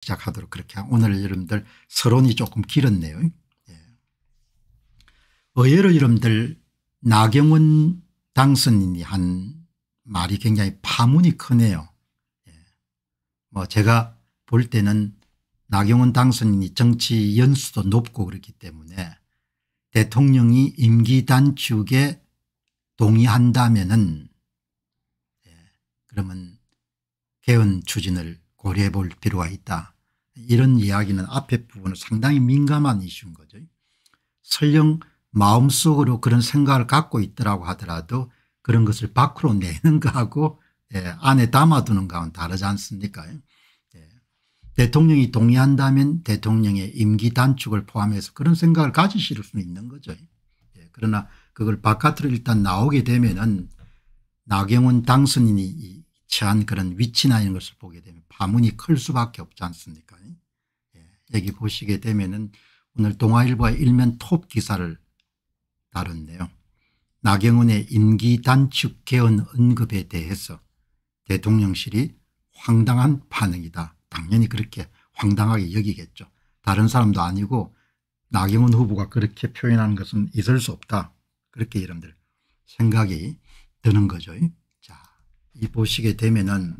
시작하도록 그렇게 하고 오늘 여러분들 서론이 조금 길었네요. 예. 의외로 여러분들 나경원 당선인이 한 말이 굉장히 파문이 크네요. 예. 뭐 제가 볼 때는 나경원 당선인이 정치 연수도 높고 그렇기 때문에 대통령이 임기 단축에 동의한다면은 예. 그러면 개헌 추진을 고려해 볼 필요가 있다. 이런 이야기는 앞에 부분은 상당히 민감한 이슈인 거죠. 설령 마음속으로 그런 생각을 갖고 있더라고 하더라도 그런 것을 밖으로 내는 거하고 예, 안에 담아두는 거와는 다르지 않습니까 예. 대통령이 동의한다면 대통령의 임기 단축을 포함해서 그런 생각을 가지실 수 있는 거죠. 예. 그러나 그걸 바깥으로 일단 나오게 되면 은 나경원 당선인이 치한 그런 위치나 이런 것을 보게 되면 파문이 클 수밖에 없지 않습니까 예. 여기 보시게 되면 은 오늘 동아일보의 일면 톱 기사를 다뤘네요. 나경원의 임기 단축 개헌 언급에 대해서 대통령실이 황당한 반응이다. 당연히 그렇게 황당하게 여기겠죠. 다른 사람도 아니고 나경원 후보가 그렇게 표현하는 것은 있을 수 없다. 그렇게 여러분들 생각이 드는 거죠. 이 보시게 되면은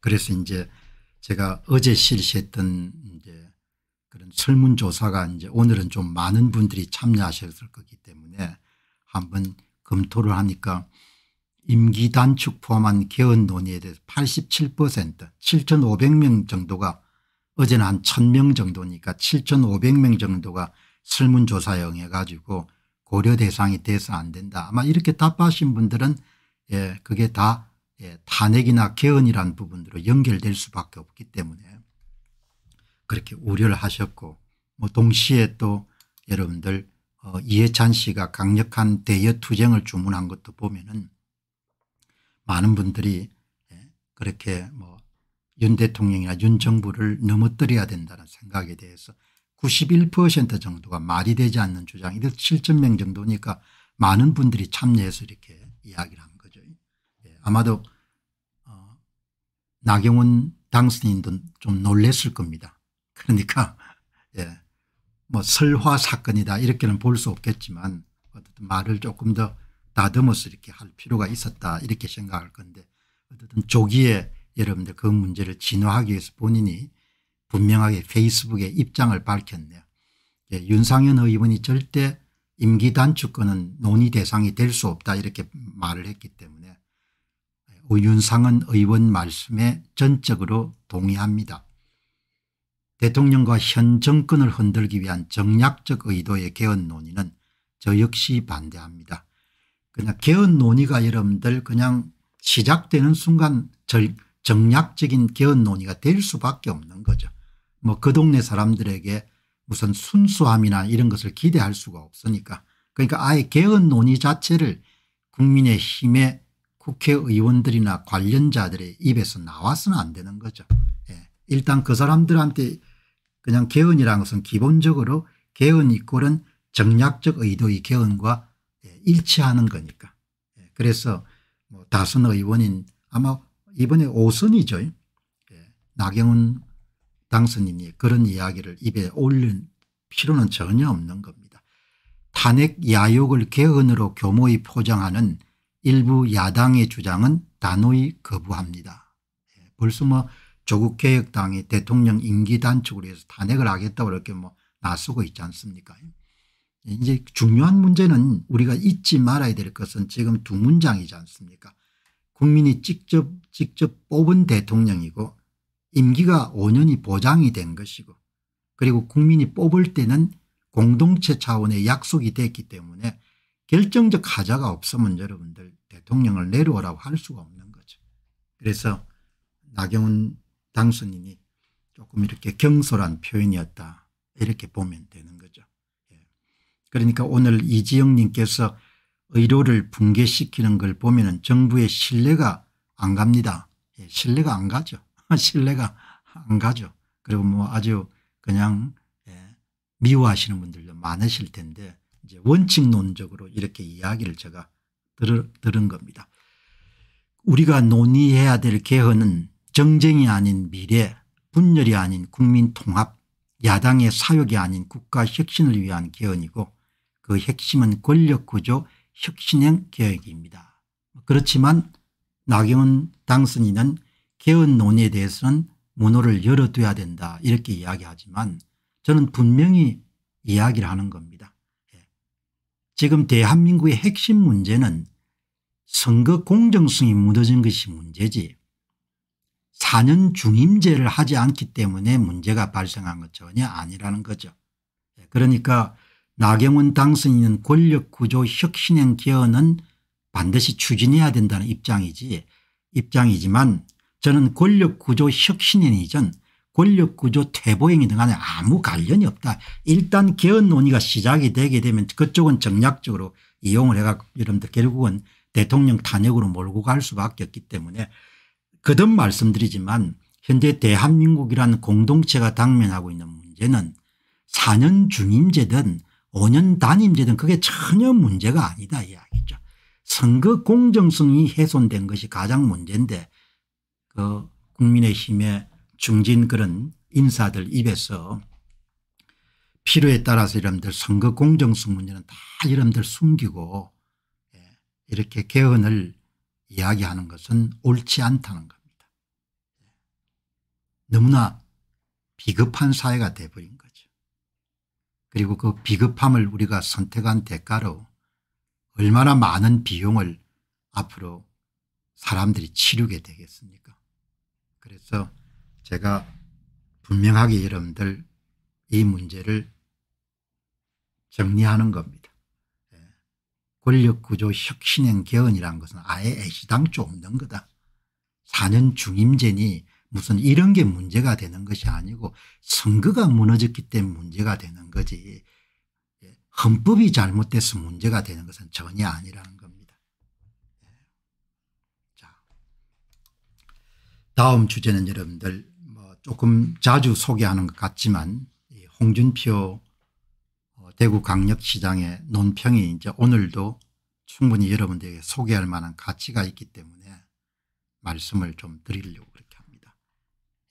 그래서 이제 제가 어제 실시했던 이제 그런 설문조사가 이제 오늘은 좀 많은 분들이 참여하셨을 거기 때문에 한번 검토를 하니까 임기 단축 포함한 개헌 논의에 대해서 87% 7,500명 정도가 어제는 한 1,000명 정도니까 7,500명 정도가 설문조사에 응해 가지고 고려 대상이 돼서 안 된다. 아마 이렇게 답하신 분들은 예, 그게 다 예, 탄핵이나 개헌이란 부분으로 연결될 수밖에 없기 때문에 그렇게 우려를 하셨고 뭐 동시에 또 여러분들 어 이해찬 씨가 강력한 대여투쟁을 주문한 것도 보면은 많은 분들이 예, 그렇게 뭐 윤 대통령이나 윤 정부를 넘어뜨려야 된다는 생각에 대해서 91% 정도가 말이 되지 않는 주장이들 7천 명 정도니까 많은 분들이 참여해서 이렇게 이야기를 한 거죠. 예, 아마도 나경원 당선인도 좀 놀랬을 겁니다. 그러니까 예, 뭐 설화 사건이다 이렇게는 볼 수 없겠지만 어쨌든 말을 조금 더 다듬어서 이렇게 할 필요가 있었다 이렇게 생각할 건데 어쨌든 조기에 여러분들 그 문제를 진화하기 위해서 본인이 분명하게 페이스북에 입장을 밝혔네요. 예, 윤상현 의원이 절대 임기 단축권은 논의 대상이 될 수 없다 이렇게 말을 했기 때문에 우윤상은 의원 말씀에 전적으로 동의합니다. 대통령과 현 정권을 흔들기 위한 정략적 의도의 개헌 논의는 저 역시 반대합니다. 그냥 개헌 논의가 여러분들 그냥 시작되는 순간 정략적인 개헌 논의가 될 수밖에 없는 거죠. 뭐 그 동네 사람들에게 무슨 순수함이나 이런 것을 기대할 수가 없으니까 그러니까 아예 개헌 논의 자체를 국민의힘의 국회의원들이나 관련자들의 입에서 나와서는 안 되는 거죠. 예. 일단 그 사람들한테 그냥 개헌이라는 것은 기본적으로 개헌 이꼴은 정략적 의도의 개헌과 예. 일치하는 거니까. 예. 그래서 뭐 다선 의원인 아마 이번에 5선이죠. 예. 나경원 당선인이 그런 이야기를 입에 올린 필요는 전혀 없는 겁니다. 탄핵 야욕을 개헌으로 교모히 포장하는 일부 야당의 주장은 단호히 거부합니다. 예, 벌써 뭐 조국개혁당이 대통령 임기 단축으로 해서 탄핵을 하겠다고 이렇게 뭐 나서고 있지 않습니까 예, 이제 중요한 문제는 우리가 잊지 말아야 될 것은 지금 두 문장이지 않습니까 국민이 직접 직접 뽑은 대통령이고 임기가 5년이 보장이 된 것이고 그리고 국민이 뽑을 때는 공동체 차원의 약속이 됐기 때문에 결정적 하자가 없으면 여러분들 대통령을 내려오라고 할 수가 없는 거죠. 그래서 나경원 당선인이 조금 이렇게 경솔한 표현이었다 이렇게 보면 되는 거죠. 예. 그러니까 오늘 이지영님께서 의료를 붕괴시키는 걸 보면 정부의 신뢰가 안 갑니다. 예, 신뢰가 안 가죠. 신뢰가 안 가죠. 그리고 뭐 아주 그냥 예, 미워하시는 분들도 많으실 텐데 이제 원칙론적으로 이렇게 이야기를 제가 들 들은 겁니다. 우리가 논의해야 될 개헌은 정쟁이 아닌 미래 분열이 아닌 국민 통합 야당의 사욕이 아닌 국가 혁신을 위한 개헌이고 그 핵심은 권력구조 혁신형 개혁입니다. 그렇지만 나경원 당선인은 개헌 논의에 대해서는 문호를 열어둬야 된다 이렇게 이야기하지만 저는 분명히 이야기를 하는 겁니다. 지금 대한민국의 핵심 문제는 선거 공정성이 무너진 것이 문제지 4년 중임제를 하지 않기 때문에 문제가 발생한 것 전혀 아니라는 거죠. 예, 그러니까 나경원 당선인은 권력구조 혁신행 개헌은 반드시 추진해야 된다는 입장이지 입장이지만 저는 권력구조 혁신행 이전 권력구조 퇴보행위 등과에 아무 관련이 없다. 일단 개헌 논의가 시작이 되게 되면 그쪽은 정략적으로 이용을 해갖고 여러분들 결국은 대통령 탄핵으로 몰고 갈 수밖에 없기 때문에 거듭 말씀드리지만 현재 대한민국이라는 공동체가 당면하고 있는 문제는 4년 중임제든 5년 단임제든 그게 전혀 문제가 아니다 이야기죠. 선거 공정성이 훼손된 것이 가장 문제인데 그 국민의힘의 중진 그런 인사들 입에서 필요에 따라서 여러분들 선거 공정성 문제는 다 여러분들 숨기고 예, 이렇게 개헌을 이야기하는 것은 옳지 않다는 겁니다. 예. 너무나 비급한 사회가 돼버린 거죠. 그리고 그 비급함을 우리가 선택한 대가로 얼마나 많은 비용을 앞으로 사람들이 치르게 되겠습니까 그래서 제가 분명하게 여러분들 이 문제를 정리하는 겁니다. 예. 권력구조 혁신행 개헌이라는 것은 아예 애시당초 없는 거다. 4년 중임제니 무슨 이런 게 문제가 되는 것이 아니고 선거가 무너졌기 때문에 문제가 되는 거지 예. 헌법이 잘못돼서 문제가 되는 것은 전혀 아니라는 겁니다. 예. 자, 다음 주제는 여러분들 조금 자주 소개하는 것 같지만 홍준표 어, 대구 강력시장의 논평이 이제 오늘도 충분히 여러분들에게 소개할 만한 가치가 있기 때문에 말씀을 좀 드리려고 그렇게 합니다.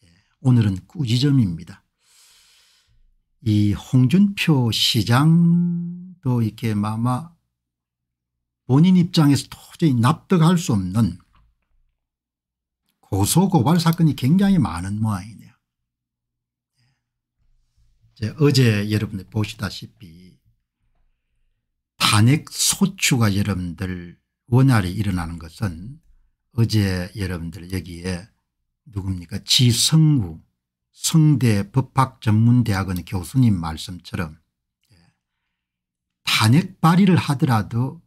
예, 오늘은 꾸지점입니다. 이 홍준표 시장도 이렇게 마마 본인 입장에서 도저히 납득할 수 없는 고소고발 사건이 굉장히 많은 모양입니다. 어제 여러분들 보시다시피 탄핵 소추가 여러분들 원활히 일어나는 것은 어제 여러분들 여기에 누굽니까 지성우 성대 법학전문대학원 교수님 말씀처럼 예, 탄핵 발의를 하더라도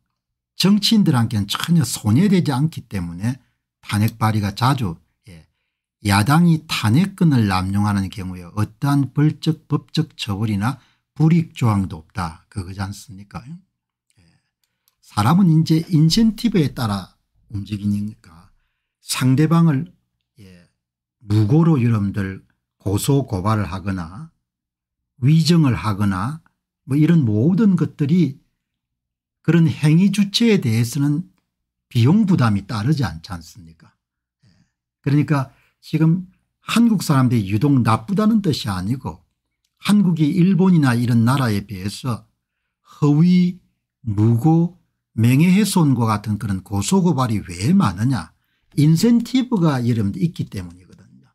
정치인들한테는 전혀 손해되지 않기 때문에 탄핵 발의가 자주 야당이 탄핵권을 남용하는 경우에 어떠한 벌적 법적 처벌이나 불이익 조항도 없다 그거지 않습니까 예. 사람은 이제 인센티브에 따라 움직이니까 상대방을 예, 무고로 여러분들 고소 고발을 하거나 위정을 하거나 뭐 이런 모든 것들이 그런 행위 주체에 대해서는 비용 부담이 따르지 않지 않습니까 예. 그러니까 지금 한국 사람들이 유독 나쁘다는 뜻이 아니고 한국이 일본이나 이런 나라에 비해서 허위 무고 명예훼손과 같은 그런 고소고발이 왜 많으냐 인센티브가 여러분 있기 때문이거든요.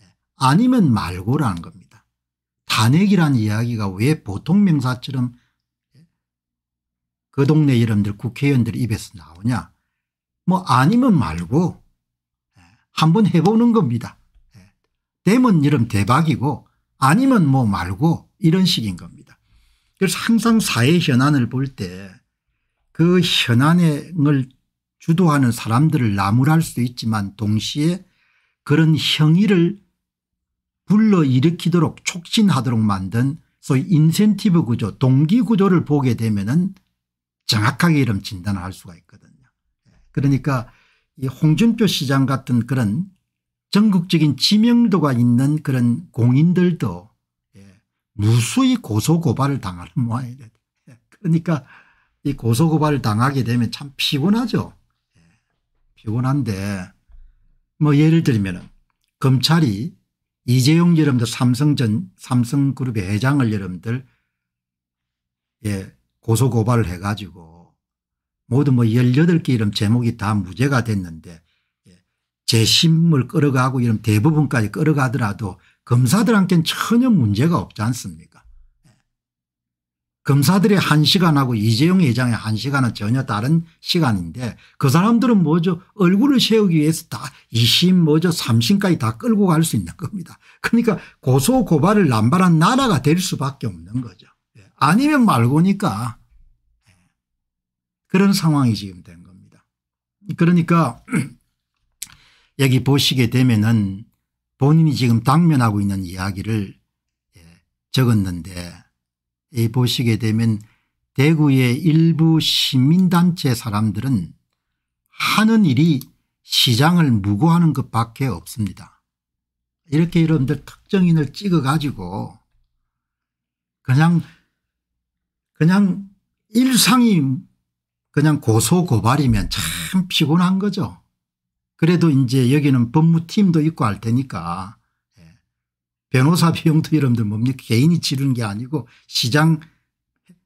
예. 아니면 말고라는 겁니다. 단핵이란 이야기가 왜 보통 명사처럼 그 동네 여러분들 국회의원들 입에서 나오냐 뭐 아니면 말고 한번 해보는 겁니다. 되면 이름 대박이고 아니면 뭐 말고 이런 식인 겁니다. 그래서 항상 사회 현안을 볼 때 그 현안을 주도하는 사람들을 나무랄 수 있지만 동시에 그런 형의를 불러일으키도록 촉진하도록 만든 소위 인센티브 구조 동기 구조를 보게 되면 은 정확하게 이름 진단을 할 수가 있거든요. 그러니까 이 홍준표 시장 같은 그런 전국적인 지명도가 있는 그런 공인들도 예, 무수히 고소고발을 당하는 모양이 돼. 예, 그러니까 이 고소고발을 당하게 되면 참 피곤하죠. 예, 피곤한데 뭐 예를 들면 검찰이 이재용 여러분들 삼성전 삼성그룹의 회장을 여러분들 예, 고소고발을 해가지고 모두 뭐 18개 이름 제목이 다 무죄가 됐는데 예, 재심을 끌어가고 이런 대부분까지 끌어가더라도 검사들한테는 전혀 문제가 없지 않습니까 예. 검사들의 한 시간하고 이재용 회장의 한 시간은 전혀 다른 시간인데 그 사람들은 뭐죠 얼굴을 세우기 위해서 다 2심 뭐죠 3심까지 다 끌고 갈 수 있는 겁니다. 그러니까 고소고발을 남발한 나라가 될 수밖에 없는 거죠. 예. 아니면 말고니까 그런 상황이 지금 된 겁니다. 그러니까 여기 보시게 되면은 본인이 지금 당면하고 있는 이야기를 예, 적었는데 이 보시게 되면 대구의 일부 시민단체 사람들은 하는 일이 시장을 무고하는 것밖에 없습니다. 이렇게 여러분들 특정인을 찍어가지고 그냥 그냥 일상이 그냥 고소고발이면 참 피곤한 거죠. 그래도 이제 여기는 법무팀도 있고 할 테니까 예. 변호사 비용도 여러분들 뭡니까 개인이 지르는 게 아니고 시장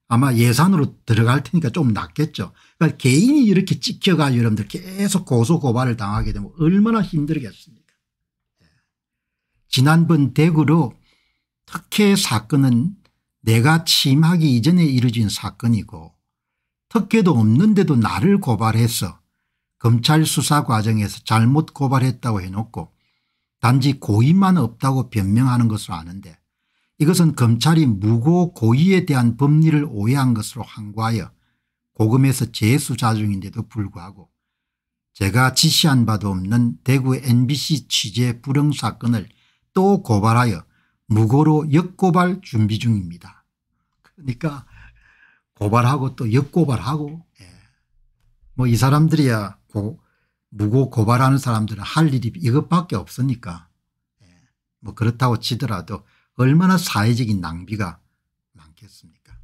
아마 예산으로 들어갈 테니까 좀 낫겠죠. 그러니까 개인이 이렇게 찍혀가 여러분들 계속 고소고발을 당하게 되면 얼마나 힘들겠습니까. 예. 지난번 대구로 특혜 사건은 내가 취임하기 이전에 이루어진 사건이고 특혜도 없는데도 나를 고발해서 검찰 수사 과정에서 잘못 고발했다고 해놓고 단지 고의만 없다고 변명하는 것으로 아는데 이것은 검찰이 무고 고의에 대한 법리를 오해한 것으로 항고하여 고금에서 재수자 중인데도 불구하고 제가 지시한 바도 없는 대구 mbc 취재 불응 사건을 또 고발하여 무고로 역고발 준비 중입니다. 그러니까 고발하고 또 역고발하고 예. 뭐이 사람들이야 고, 무고 고발하는 사람들은 할 일이 이것밖에 없으니까 예. 뭐 그렇다고 치더라도 얼마나 사회적인 낭비가 많겠습니까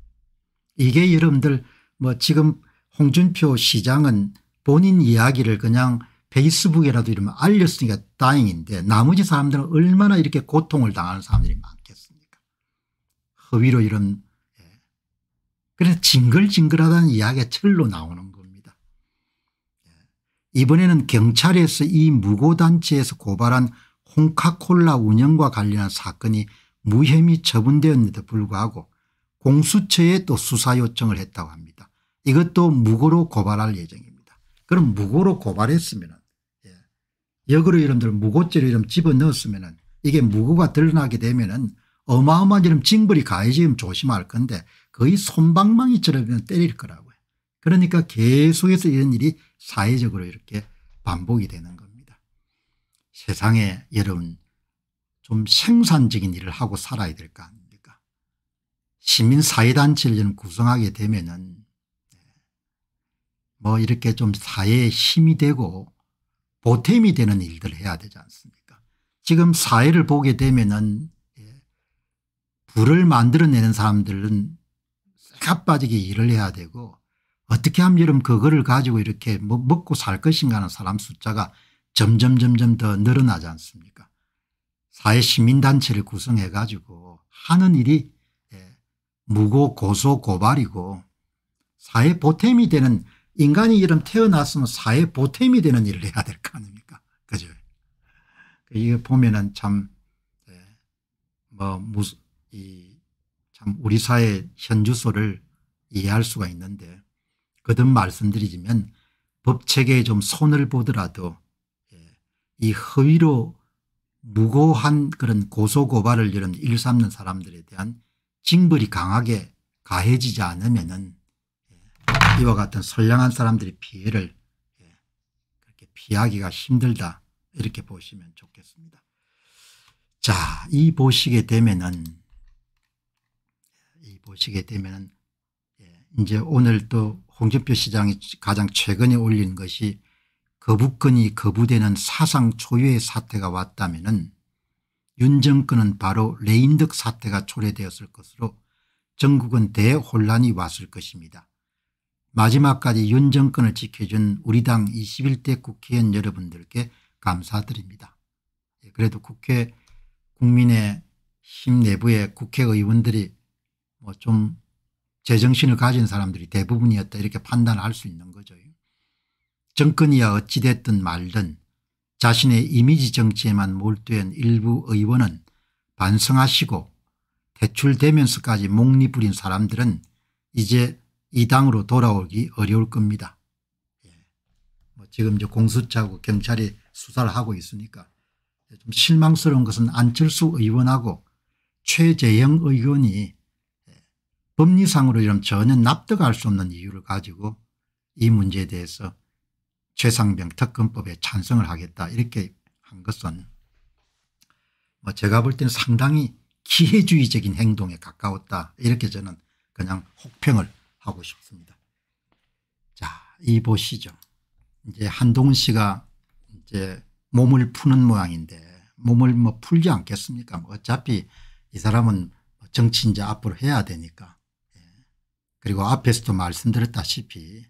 이게 여러분들 뭐 지금 홍준표 시장은 본인 이야기를 그냥 페이스북이라도 이러면 알렸으니까 다행인데 나머지 사람들은 얼마나 이렇게 고통을 당하는 사람들이 많겠습니까 허위로 이런 그래서 징글징글하다는 이야기가 철로 나오는 겁니다. 예. 이번에는 경찰에서 이 무고단체에서 고발한 홍카콜라 운영과 관련한 사건이 무혐의 처분되었는데도 불구하고 공수처에 또 수사 요청을 했다고 합니다. 이것도 무고로 고발할 예정입니다. 그럼 무고로 고발했으면 예. 역으로 이름들 무고죄로 이름 집어넣었으면 이게 무고가 드러나게 되면 은 어마어마한 이름 징벌이 가해지면 조심할 건데 거의 손방망이처럼 때릴 거라고요. 그러니까 계속해서 이런 일이 사회적으로 이렇게 반복이 되는 겁니다. 세상에 여러분 좀 생산적인 일을 하고 살아야 될 거 아닙니까 시민사회단체를 구성하게 되면 은뭐 네, 이렇게 좀 사회에 힘이 되고 보탬이 되는 일들을 해야 되지 않습니까 지금 사회를 보게 되면 은 예, 불을 만들어내는 사람들은 가 빠지게 일을 해야 되고 어떻게 하면 여러분 그거를 가지고 이렇게 뭐 먹고 살 것인가 하는 사람 숫자가 점점 점점 더 늘어나지 않습니까 사회 시민단체를 구성해 가지고 하는 일이 예, 무고 고소 고발이고 사회 보탬이 되는 인간이 이름 태어났으면 사회 보탬이 되는 일을 해야 될 거 아닙니까 그죠 이거 보면은 참뭐 예, 무슨 이참 우리 사회 의 현주소를 이해할 수가 있는데 거듭 말씀드리지만 법체계에 좀 손을 보더라도 예, 이 허위로 무고한 그런 고소고발을 이런 일삼는 사람들에 대한 징벌이 강하게 가해지지 않으면 은 예, 이와 같은 선량한 사람들의 피해를 예, 그렇게 피하기가 힘들다 이렇게 보시면 좋겠습니다. 자, 이 보시게 되면은 보시게 되면 예, 이제 오늘 또 홍준표 시장이 가장 최근에 올린 것이 거부권이 거부되는 사상 초유의 사태가 왔다면은 윤정권은 바로 레인덕 사태가 초래되었을 것으로 전국은 대혼란이 왔을 것입니다. 마지막까지 윤정권을 지켜준 우리 당 21대 국회의원 여러분들께 감사드립니다. 예, 그래도 국회 국민의 힘 내부의 국회의원들이 뭐좀 제정신을 가진 사람들이 대부분이었다 이렇게 판단할수 있는 거죠. 정권이야 어찌됐든 말든 자신의 이미지 정치에만 몰두한 일부 의원은 반성하시고 대출되면서까지 목리 부린 사람들은 이제 이 당으로 돌아오기 어려울 겁니다. 예. 뭐 지금 이제 공수처하고 경찰이 수사를 하고 있으니까 좀 실망스러운 것은 안철수 의원하고 최재형 의원이 법리상으로 이런 전혀 납득할 수 없는 이유를 가지고 이 문제에 대해서 최상병 특검법에 찬성을 하겠다 이렇게 한 것은 뭐 제가 볼 때는 상당히 기회주의적인 행동에 가까웠다 이렇게 저는 그냥 혹평을 하고 싶습니다. 자, 이 보시죠. 이제 한동훈 씨가 이제 몸을 푸는 모양인데 몸을 뭐 풀지 않겠습니까? 뭐 어차피 이 사람은 뭐 정치인자 앞으로 해야 되니까 그리고 앞에서도 말씀드렸다시피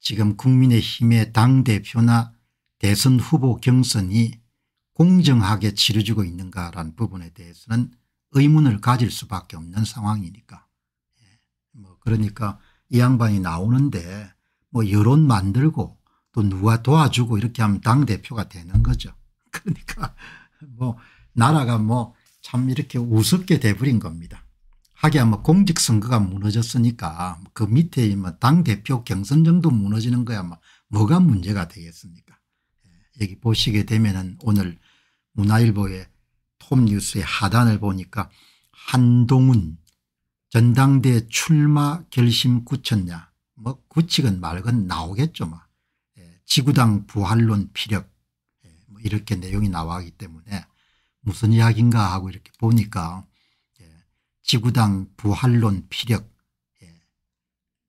지금 국민의힘의 당대표나 대선 후보 경선이 공정하게 치러지고 있는가라는 부분에 대해서는 의문을 가질 수밖에 없는 상황이니까. 예, 뭐 그러니까 이 양반이 나오는데 뭐 여론 만들고 또 누가 도와주고 이렇게 하면 당대표가 되는 거죠. 그러니까 뭐 나라가 뭐 참 이렇게 우습게 돼버린 겁니다. 하기야 뭐 공직선거가 무너졌으니까 그 밑에 뭐당 대표 경선 정도 무너지는 거야 뭐 뭐가 문제가 되겠습니까? 예, 여기 보시게 되면은 오늘 문화일보의 톱뉴스의 하단을 보니까 한동훈 전당대 출마 결심 굳혔냐 뭐 굳히건 말건 나오겠죠 뭐 예, 지구당 부활론 피력 예, 뭐 이렇게 내용이 나와기 때문에 무슨 이야기인가 하고 이렇게 보니까 지구당 부활론 피력 예.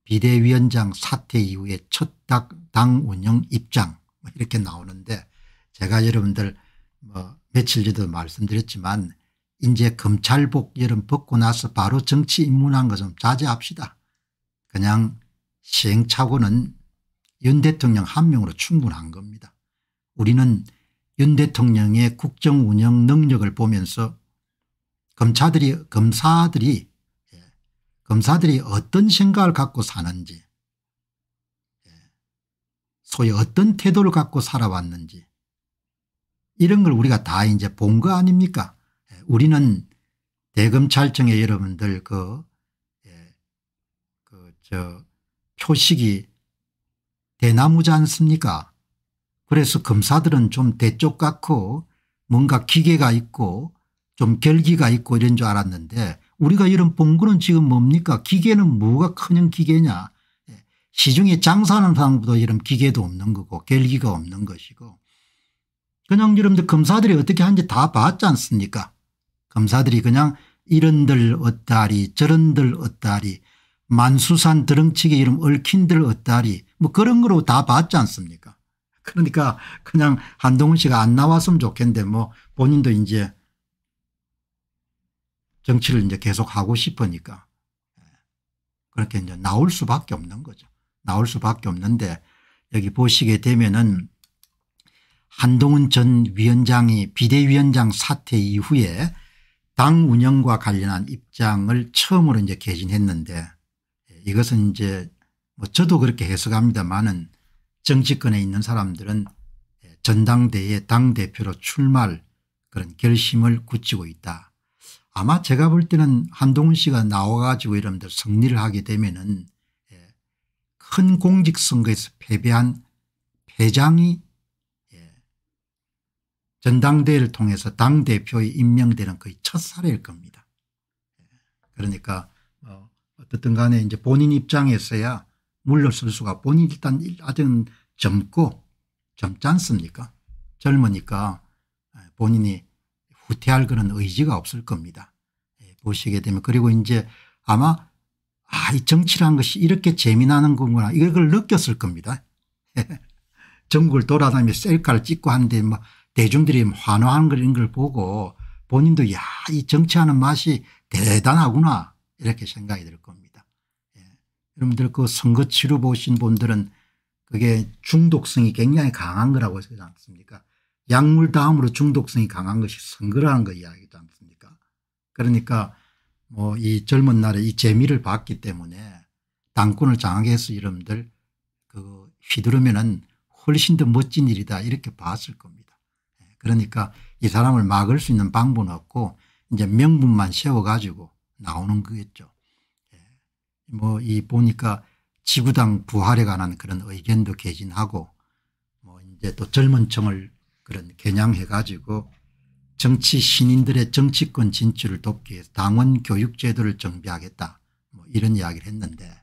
비대위원장 사퇴 이후에첫 당 운영 입장 뭐 이렇게 나오는데 제가 여러분들 뭐 며칠 전에도 말씀드렸지만 이제 검찰복 여름 벗고 나서 바로 정치 입문한 것은 자제합시다. 그냥 시행착오는 윤 대통령 한 명으로 충분한 겁니다. 우리는 윤 대통령의 국정운영 능력을 보면서 검사들이 검사들이 예, 검사들이 어떤 생각을 갖고 사는지 예, 소위 어떤 태도를 갖고 살아왔는지 이런 걸 우리가 다 이제 본 거 아닙니까 예, 우리는 대검찰청의 여러분들 그, 그, 저, 표식이 대나무지 않습니까? 그래서 검사들은 좀 대쪽 같고 뭔가 기계가 있고 좀 결기가 있고 이런 줄 알았는데 우리가 이런 봉구는 지금 뭡니까 기계는 뭐가 큰형 기계냐 예. 시중에 장사하는 사람보다 이런 기계도 없는 거고 결기가 없는 것이고 그냥 여러분들 검사들이 어떻게 하는지 다 봤지 않습니까 검사들이 그냥 이런들 어따리 저런들 어따리 만수산 드렁치기 이름 얽힌들 어따리 뭐 그런 거로 다 봤지 않습니까 그러니까 그냥 한동훈 씨가 안 나왔으면 좋겠는데 뭐 본인도 이제 정치를 이제 계속 하고 싶으니까 그렇게 이제 나올 수밖에 없는 거죠. 나올 수밖에 없는데 여기 보시게 되면은 한동훈 전 위원장이 비대위원장 사태 이후에 당 운영과 관련한 입장을 처음으로 이제 개진했는데 예, 이것은 이제 뭐 저도 그렇게 해석합니다만은 정치권에 있는 사람들은 예, 전당대회 당대표로 출마할 그런 결심을 굳히고 있다. 아마 제가 볼 때는 한동훈 씨가 나와가지고 여러분들 승리를 하게 되면은 예, 큰 공직선거에서 패배한 패장이 예, 전당대회를 통해서 당대표에 임명되는 거의 첫 사례일 겁니다. 예, 그러니까 뭐 어떻든 간에 이제 본인 입장에서야 물러설 수가 본인 일단 아직은 젊고 젊지 않습니까 젊으니까 본인이 후퇴할 그런 의지가 없을 겁니다. 예, 보시게 되면 그리고 이제 아마 아, 이 정치란 것이 이렇게 재미나는 건구나 이걸 느꼈을 겁니다. 전국을 돌아다니며 셀카를 찍고 하는데 뭐 대중들이 뭐 환호하는 걸 이런 걸 보고 본인도 야, 이 정치하는 맛이 대단하구나 이렇게 생각이 들 겁니다. 예. 여러분들 그 선거 치루 보신 분들은 그게 중독성이 굉장히 강한 거라고 하지 않습니까? 약물 다음으로 중독성이 강한 것이 선거라는 거 이야기도 않습니까 그러니까 뭐 이 젊은 날에 이 재미를 봤기 때문에 당권을 장악 해서 이름들 그 휘두르면은 훨씬 더 멋진 일이다 이렇게 봤을 겁니다. 예, 그러니까 이 사람을 막을 수 있는 방법은 없고 이제 명분만 세워가지고 나오는 거겠죠. 예, 뭐이 보니까 지구당 부활에 관한 그런 의견도 개진하고 뭐 이제 또 젊은 층을 그런 개량해가지고 정치 신인들의 정치권 진출을 돕기 위해서 당원 교육제도를 정비하겠다 뭐 이런 이야기를 했는데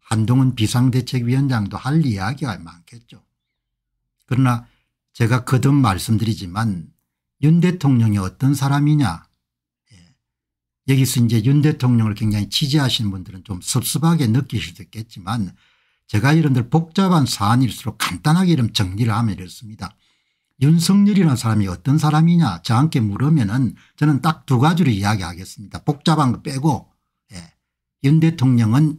한동훈 비상대책위원장도 할 이야기가 많겠죠. 그러나 제가 거듭 말씀드리지만 윤 대통령이 어떤 사람이냐 예. 여기서 이제 윤 대통령을 굉장히 지지하시는 분들은 좀 섭섭하게 느끼실 수 있겠지만 제가 이런들 복잡한 사안일수록 간단하게 이런 정리를 하면 이렇습니다. 윤석열이라는 사람이 어떤 사람이냐 저한테 물으면 은 저는 딱 두 가지로 이야기하겠습니다. 복잡한 거 빼고 예. 윤 대통령은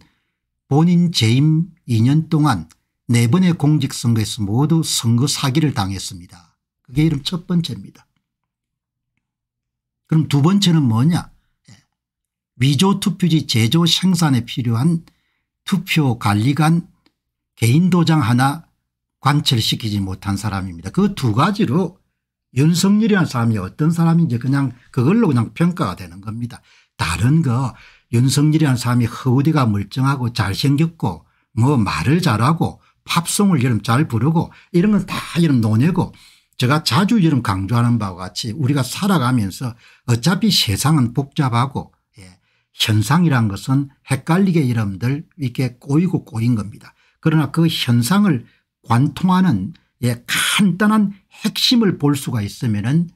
본인 재임 2년 동안 4번의 공직선거에서 모두 선거 사기를 당했습니다. 그게 이름 첫 번째입니다. 그럼 두 번째는 뭐냐 예. 위조 투표지 제조 생산에 필요한 투표 관리관 개인 도장 하나 관철시키지 못한 사람입니다. 그 두 가지로 윤석열이라는 사람이 어떤 사람인지 그냥 그걸로 그냥 평가가 되는 겁니다. 다른 거 윤석열이라는 사람이 허우디가 멀쩡하고 잘생겼고 뭐 말을 잘하고 팝송을 이름 잘 부르고 이런 건 다 이름 논외고 제가 자주 이름 강조하는 바와 같이 우리가 살아가면서 어차피 세상은 복잡하고 예. 현상이란 것은 헷갈리게 이름들 이렇게 꼬이고 꼬인 겁니다. 그러나 그 현상을 관통하는 예, 간단한 핵심을 볼 수가 있으면 은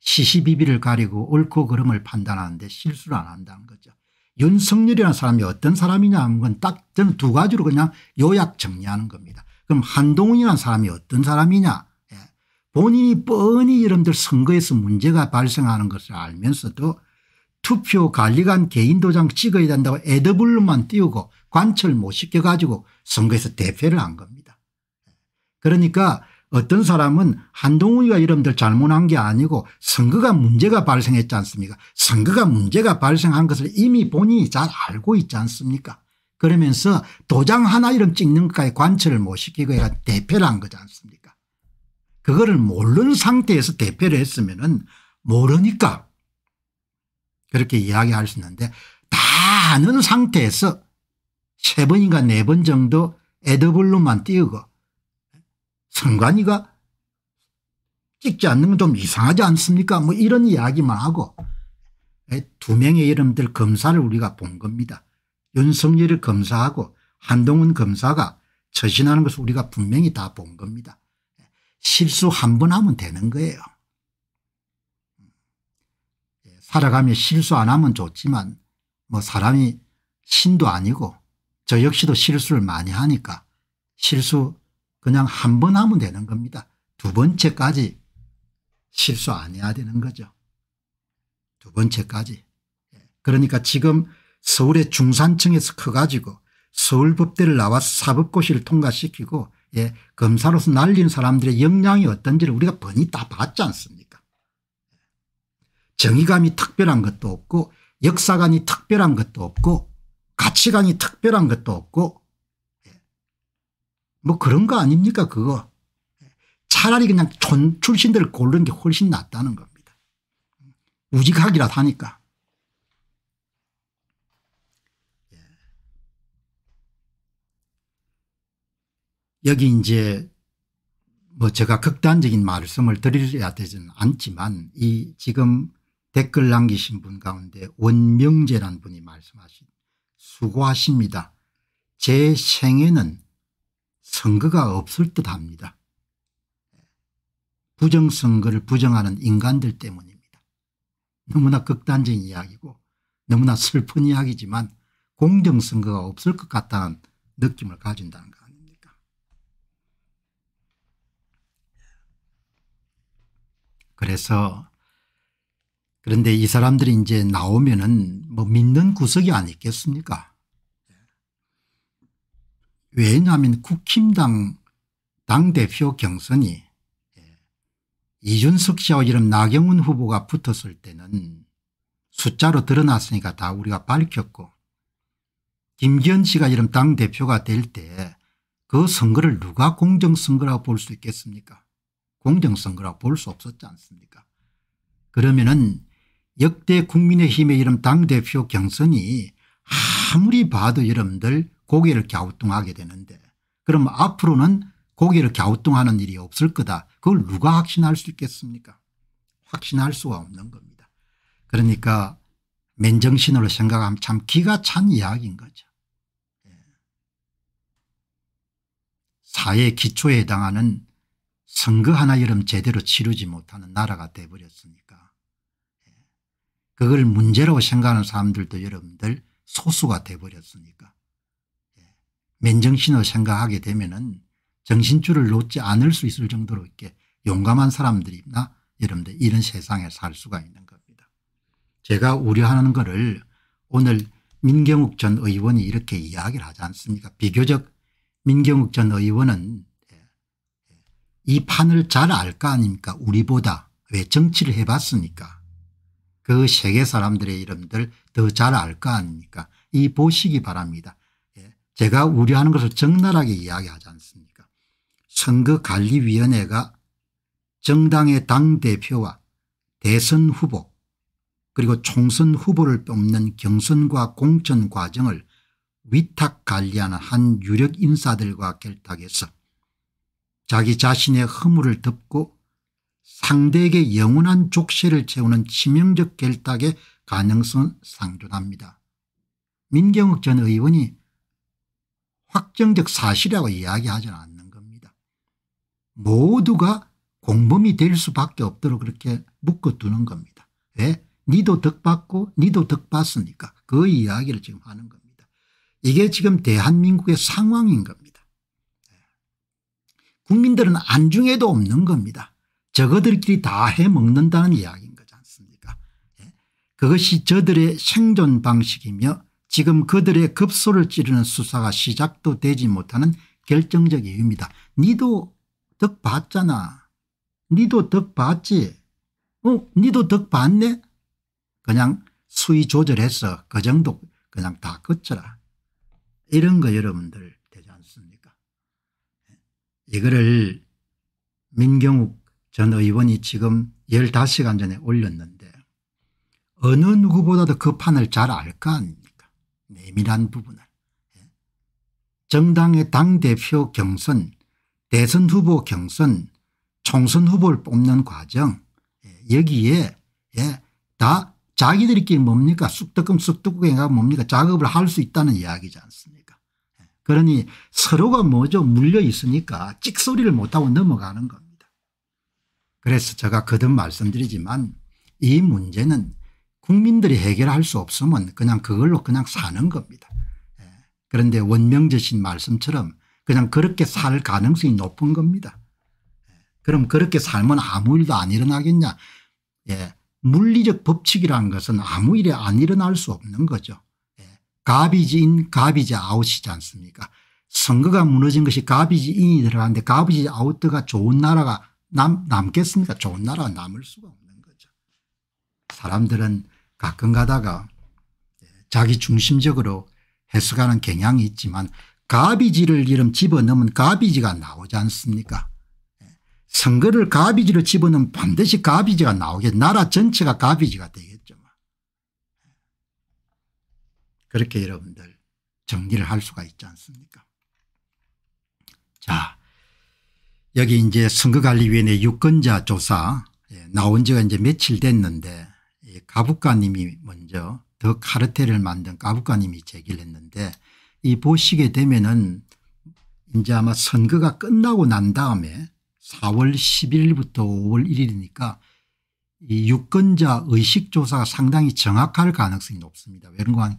시시비비를 가리고 옳고 그름을 판단하는데 실수를 안 한다는 거죠. 윤석열이라는 사람이 어떤 사람이냐 하는 건딱 저는 두 가지로 그냥 요약 정리하는 겁니다. 그럼 한동훈이라는 사람이 어떤 사람이냐 예. 본인이 뻔히 여러분들 선거에서 문제가 발생하는 것을 알면서도 투표 관리관 개인 도장 찍어야 된다고 에드블루만 띄우고 관철 못 시켜가지고 선거에서 대패를 한 겁니다. 그러니까 어떤 사람은 한동훈이가 여러분들 잘못한 게 아니고 선거가 문제가 발생했지 않습니까 선거가 문제가 발생한 것을 이미 본인이 잘 알고 있지 않습니까 그러면서 도장 하나 이름 찍는 것까지 관철을 못 시키고 얘가 대패를 한 거지 않습니까 그거를 모르는 상태에서 대패를 했으면 은 모르니까 그렇게 이야기할 수 있는데 다 아는 상태에서 세 번인가 네 번 정도 에드블루만 띄우고 선관위가 찍지 않는 건 좀 이상하지 않습니까 뭐 이런 이야기만 하고 예, 두 명의 이름들 검사를 우리가 본 겁니다. 윤석열이 검사하고 한동훈 검사가 처신하는 것을 우리가 분명히 다 본 겁니다. 실수 한 번 하면 되는 거예요. 예, 살아가며 실수 안 하면 좋지만 뭐 사람이 신도 아니고 저 역시도 실수를 많이 하니까 실수 그냥 한 번 하면 되는 겁니다. 두 번째까지 실수 안 해야 되는 거죠. 두 번째까지. 예. 그러니까 지금 서울의 중산층에서 커가지고 서울법대를 나와서 사법고시를 통과시키고 예, 검사로서 날린 사람들의 역량이 어떤지를 우리가 번이 다 봤지 않습니까 예. 정의감이 특별한 것도 없고 역사관이 특별한 것도 없고 가치관이 특별한 것도 없고 뭐 그런 거 아닙니까 그거. 차라리 그냥 촌출신들 고르는 게 훨씬 낫다는 겁니다. 우직하기라 도 하니까. 예. 여기 이제 뭐 제가 극단적인 말씀을 드리려야 되지는 않지만 이 지금 댓글 남기신 분 가운데 원명재란 분이 말씀하신 수고하십니다. 제생애는 선거가 없을 듯합니다. 부정선거를 부정하는 인간들 때문입니다. 너무나 극단적인 이야기고 너무나 슬픈 이야기지만 공정선거가 없을 것 같다는 느낌을 가진다는 거 아닙니까 그래서 그런데 이 사람들이 이제 나오면은 뭐 믿는 구석이 아니겠습니까 왜냐하면 국힘당 당대표 경선이 예, 이준석 씨와 이름 나경원 후보가 붙었을 때는 숫자로 드러났으니까 다 우리가 밝혔고 김기현 씨가 이름 당대표가 될 때 그 선거를 누가 공정선거라고 볼 수 있겠습니까 공정선거라고 볼 수 없었지 않습니까 그러면 은 역대 국민의힘의 이름 당대표 경선이 아무리 봐도 여러분들 고개를 갸우뚱하게 되는데 그럼 앞으로는 고개를 갸우뚱하는 일이 없을 거다. 그걸 누가 확신할 수 있겠습니까 확신할 수가 없는 겁니다. 그러니까 맨정신으로 생각하면 참 기가 찬 이야기인 거죠. 예. 사회 기초에 해당하는 선거 하나 이름 제대로 치르지 못하는 나라가 돼버렸으니까 예. 그걸 문제라고 생각하는 사람들도 여러분들 소수가 돼버렸으니까 맨정신으로 생각하게 되면은 정신줄을 놓지 않을 수 있을 정도로 이렇게 용감한 사람들이나 여러분들 이런 세상에 살 수가 있는 겁니다. 제가 우려하는 것을 오늘 민경욱 전 의원이 이렇게 이야기를 하지 않습니까 비교적 민경욱 전 의원은 예, 예, 이 판을 잘 알 거 아닙니까 우리보다 왜 정치를 해봤으니까 그 세계 사람들의 이름들 더 잘 알 거 아닙니까 이 보시기 바랍니다. 제가 우려하는 것을 적나라하게 이야기하지 않습니까 선거관리위원회가 정당의 당대표와 대선 후보 그리고 총선 후보를 뽑는 경선과 공천 과정을 위탁 관리하는 한 유력 인사들과 결탁해서 자기 자신의 허물을 덮고 상대에게 영원한 족쇄를 채우는 치명적 결탁의 가능성 상존합니다. 민경욱 전 의원이 확정적 사실이라고 이야기하지는 않는 겁니다. 모두가 공범이 될 수밖에 없도록 그렇게 묶어두는 겁니다. 왜? 예? 니도 덕 받고 니도 덕 받으니까 그 이야기를 지금 하는 겁니다. 이게 지금 대한민국의 상황인 겁니다. 예. 국민들은 안중에도 없는 겁니다. 저거들끼리 다 해먹는다는 이야기인 거지 않습니까 예. 그것이 저들의 생존 방식이며 지금 그들의 급소를 찌르는 수사가 시작도 되지 못하는 결정적 이유입니다. 니도 덕 봤잖아. 니도 덕 봤지. 어 니도 덕 봤네. 그냥 수위 조절해서 그 정도 그냥 다 거쳐라. 이런 거 여러분들 되지 않습니까 이거를 민경욱 전 의원이 지금 15시간 전에 올렸는데 어느 누구보다도 그 판을 잘알거 아닙니까 예민한 부분을 예. 정당의 당대표 경선 대선 후보 경선 총선 후보를 뽑는 과정 예. 여기에 예, 다 자기들끼리 뭡니까 쑥떡금 쑥떡구 뭡니까 작업을 할 수 있다는 이야기지 않습니까 그러니 서로가 뭐죠 물려 있으니까 찍소리를 못하고 넘어가는 겁니다. 그래서 제가 거듭 말씀드리지만 이 문제는 국민들이 해결할 수 없으면 그냥 그걸로 그냥 사는 겁니다. 예. 그런데 원명제신 말씀처럼 그냥 그렇게 살 가능성이 높은 겁니다. 예. 그럼 그렇게 살면 아무 일도 안 일어나겠냐. 예. 물리적 법칙이라는 것은 아무 일이 안 일어날 수 없는 거죠. 예. 가비지인 가비지 아웃이지 않습니까 선거가 무너진 것이 가비지인이 들어가는데 가비지 아웃가 좋은 나라가 남, 남겠습니까 좋은 나라가 남을 수가 없는 거죠. 사람들은 가끔 가다가 자기 중심적으로 해석하는 경향이 있지만 가비지를 이름 집어넣으면 가비지가 나오지 않습니까 선거를 가비지로 집어넣으면 반드시 가비지가 나오게 나라 전체가 가비지가 되겠죠. 그렇게 여러분들 정리를 할 수가 있지 않습니까 자 여기 이제 선거관리위원회 유권자 조사 예, 나온 지가 이제 며칠 됐는데 가부가님이 먼저 더 카르텔을 만든 가부가님이 제기를 했는데 이 보시게 되면은 이제 아마 선거가 끝나고 난 다음에 4월 11일부터 5월 1일이니까 이 유권자 의식조사가 상당히 정확할 가능성이 높습니다. 왜냐하면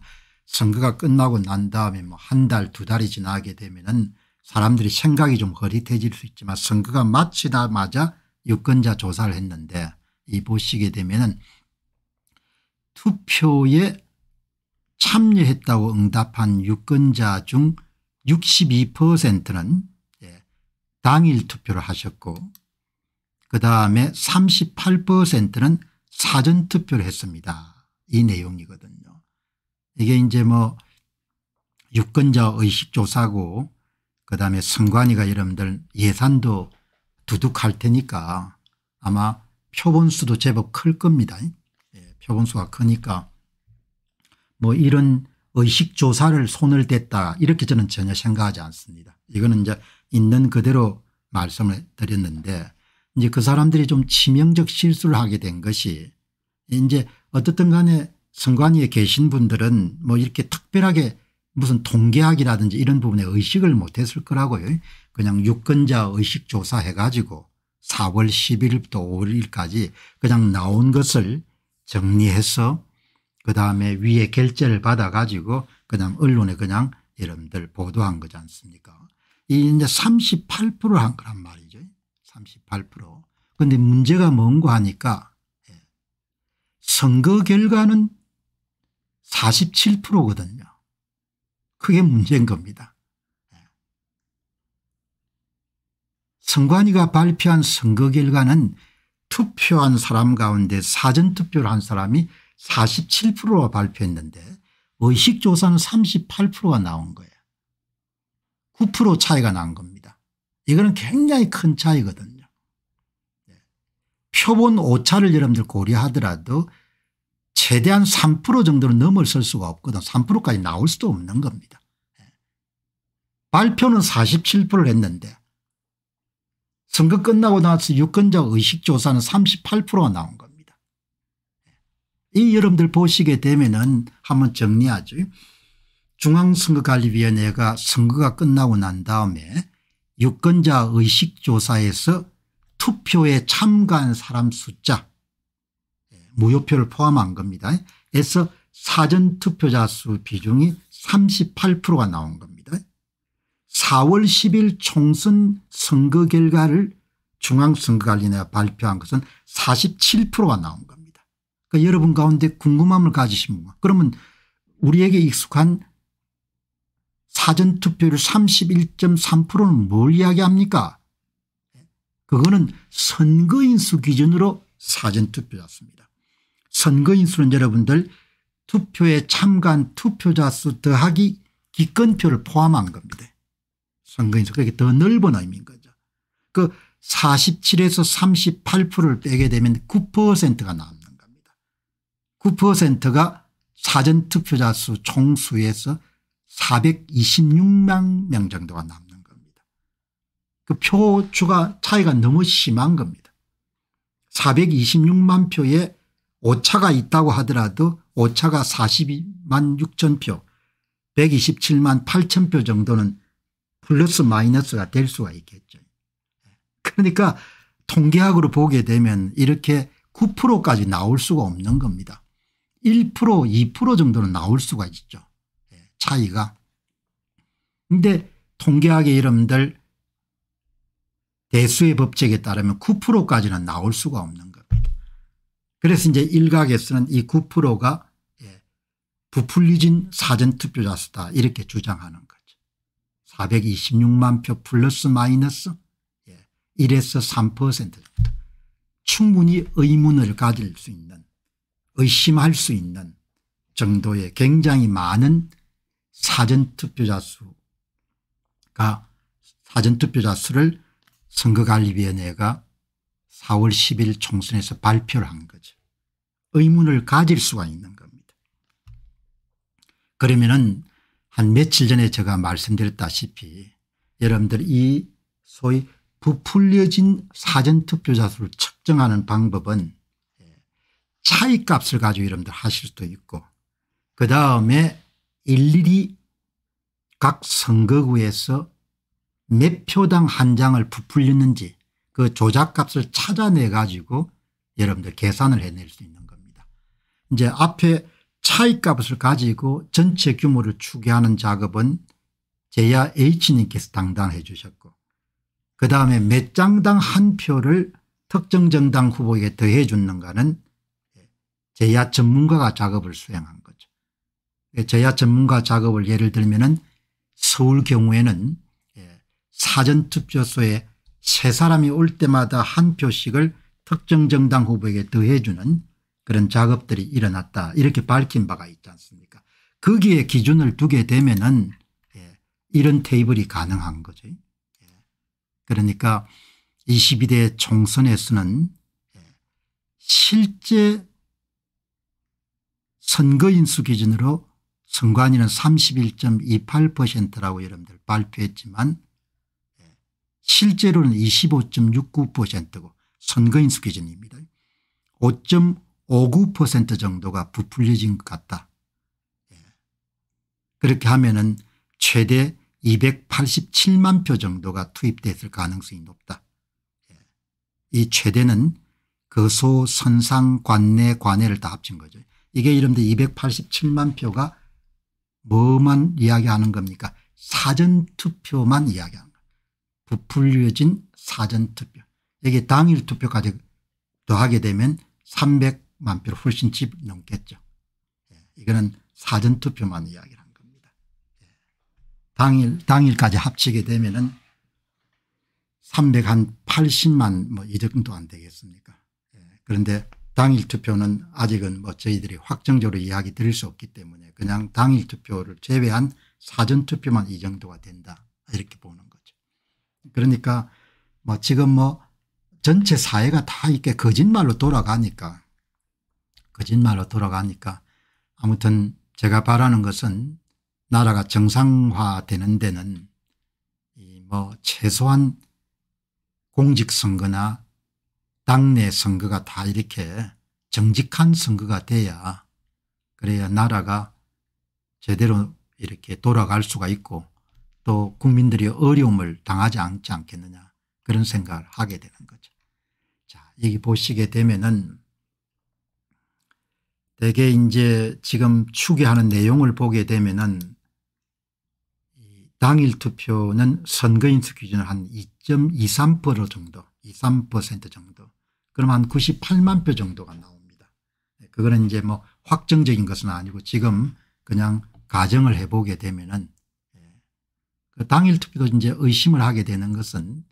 선거가 끝나고 난 다음에 뭐 한 달 두 달이 지나게 되면은 사람들이 생각이 좀허리해질수 있지만 선거가 마치자마자 유권자 조사를 했는데 이 보시게 되면은 투표에 참여했다고 응답한 유권자 중 62%는 예, 당일 투표를 하셨고 그다음에 38%는 사전투표를 했습니다. 이 내용이거든요. 이게 이제 뭐 유권자 의식조사고 그다음에 선관위가 여러분들 예산도 두둑할 테니까 아마 표본수도 제법 클 겁니다. 표본수가 크니까 뭐 이런 의식조사를 손을 댔다 이렇게 저는 전혀 생각하지 않습니다. 이거는 이제 있는 그대로 말씀을 드렸는데 이제 그 사람들이 좀 치명적 실수를 하게 된 것이 이제 어떻든 간에 선관위에 계신 분들은 뭐 이렇게 특별하게 무슨 통계학이라든지 이런 부분에 의식을 못했을 거라고요. 그냥 유권자 의식 조사해 가지고 4월 10일부터 5일까지 그냥 나온 것을 정리해서 그 다음에 위에 결제를 받아가지고 그냥 언론에 그냥 여러분들 보도한 거지 않습니까 이 이제 38%한 거란 말이죠 38% 근데 문제가 뭔고 하니까 예. 선거 결과는 47%거든요 그게 문제인 겁니다 예. 선관위가 발표한 선거 결과는 투표한 사람 가운데 사전투표를 한 사람이 47%가 발표했는데 의식조사는 38%가 나온 거예요. 9% 차이가 난 겁니다. 이거는 굉장히 큰 차이거든요. 네. 표본 오차를 여러분들 고려하더라도 최대한 3% 정도는 넘을쓸 수가 없거든 3%까지 나올 수도 없는 겁니다. 네. 발표는 47%를 했는데 선거 끝나고 나서 유권자 의식조사는 38%가 나온 겁니다. 이 여러분들 보시게 되면은 한번 정리하죠. 중앙선거관리위원회가 선거가 끝나고 난 다음에 유권자 의식조사에서 투표에 참가한 사람 숫자 예, 무효표를 포함한 겁니다. 에서 사전투표자 수 비중이 38%가 나온 겁니다. 4월 10일 총선 선거 결과를 중앙선거관리위원회가 발표한 것은 47%가 나온 겁니다. 그러니까 여러분 가운데 궁금함을 가지신 분 그러면 우리에게 익숙한 사전투표율 31.3%는 뭘 이야기합니까 그거는 선거인수 기준으로 사전투표였습니다. 선거인수는 여러분들 투표에 참가한 투표자 수 더하기 기권표를 포함한 겁니다. 선거인수. 그게 더 넓은 의미인 거죠. 그 47에서 38%를 빼게 되면 9%가 남는 겁니다. 9%가 사전투표자 수 총수에서 426만 명 정도가 남는 겁니다. 그 표추가 차이가 너무 심한 겁니다. 426만 표에 오차가 있다고 하더라도 오차가 42만 6천 표 127만 8천 표 정도는 플러스 마이너스가 될 수가 있겠죠. 그러니까 통계학으로 보게 되면 이렇게 9%까지 나올 수가 없는 겁니다. 1% 2% 정도는 나올 수가 있죠. 예, 차이가. 근데 통계학의 이름들 대수의 법칙에 따르면 9%까지는 나올 수가 없는 겁니다. 그래서 이제 일각에서는 이 9%가 예, 부풀리진 사전투표자 수다 이렇게 주장하는 426만 표 플러스 마이너스 1에서 예, 3%입니다. 충분히 의문을 가질 수 있는 의심할 수 있는 정도의 굉장히 많은 사전투표자 수가 사전투표자 수를 선거관리위원회가 4월 10일 총선에서 발표를 한 거죠. 의문을 가질 수가 있는 겁니다. 그러면은 한 며칠 전에 제가 말씀드렸다시피 여러분들 이 소위 부풀려진 사전투표자수를 측정하는 방법은 예, 차이값을 가지고 여러분들 하실 수도 있고 그 다음에 일일이 각 선거구에서 몇 표당 한 장을 부풀렸는지 그 조작값을 찾아내 가지고 여러분들 계산을 해낼 수 있는 겁니다. 이제 앞에 차익값을 가지고 전체 규모를 추계하는 작업은 제야 H님께서 당당해 주셨고 그 다음에 몇 장당 한 표를 특정 정당 후보에게 더해 주는가는 제야 전문가가 작업을 수행한 거죠. 제야 전문가 작업을 예를 들면 은 서울 경우에는 사전투표소에 세 사람이 올 때마다 한 표씩을 특정 정당 후보에게 더해 주는 그런 작업들이 일어났다 이렇게 밝힌 바가 있지 않습니까 거기에 기준을 두게 되면은 예, 이런 테이블이 가능한 거죠. 예. 그러니까 22대 총선에서는 예, 실제 선거인수 기준으로 선관위는 31.28%라고 여러분들 발표했지만 예, 실제로는 25.69%고 선거인수 기준입니다. 5, 9% 정도가 부풀려진 것 같다. 예. 그렇게 하면은 최대 287만 표 정도가 투입됐을 가능성이 높다. 예. 이 최대는 거소, 선상, 관내, 관해를 다 합친 거죠. 이게 이런데 287만 표가 뭐만 이야기하는 겁니까? 사전투표만 이야기하는 거예요. 부풀려진 사전투표. 여기 당일투표까지 더하게 되면 만표를 훨씬 집 넘겠죠. 예. 이거는 사전투표만 이야기를 한 겁니다. 예. 당일, 당일까지 합치게 되면은 380만 뭐 이 정도 안 되겠습니까. 예, 그런데 당일 투표는 아직은 뭐 저희들이 확정적으로 이야기 드릴 수 없기 때문에 그냥 당일 투표를 제외한 사전 투표만 이 정도가 된다 이렇게 보는 거죠. 그러니까 뭐 지금 뭐 전체 사회가 다 이렇게 거짓말로 돌아가니까 거짓말로 돌아가니까 아무튼 제가 바라는 것은 나라가 정상화되는 데는 뭐 최소한 공직선거나 당내 선거가 다 이렇게 정직한 선거가 돼야 그래야 나라가 제대로 이렇게 돌아갈 수가 있고 또 국민들이 어려움을 당하지 않지 않겠느냐 그런 생각을 하게 되는 거죠. 자 여기 보시게 되면은 대개 이제 지금 추계하는 내용을 보게 되면은 당일 투표는 선거인수 기준을 한2.23% 정도 23% 정도 그럼 한 98만 표 정도가 나옵니다. 네, 그거는 이제 뭐 확정적인 것은 아니고 지금 그냥 가정을 해보게 되면은 예, 그 당일 투표도 이제 의심을 하게 되는 것은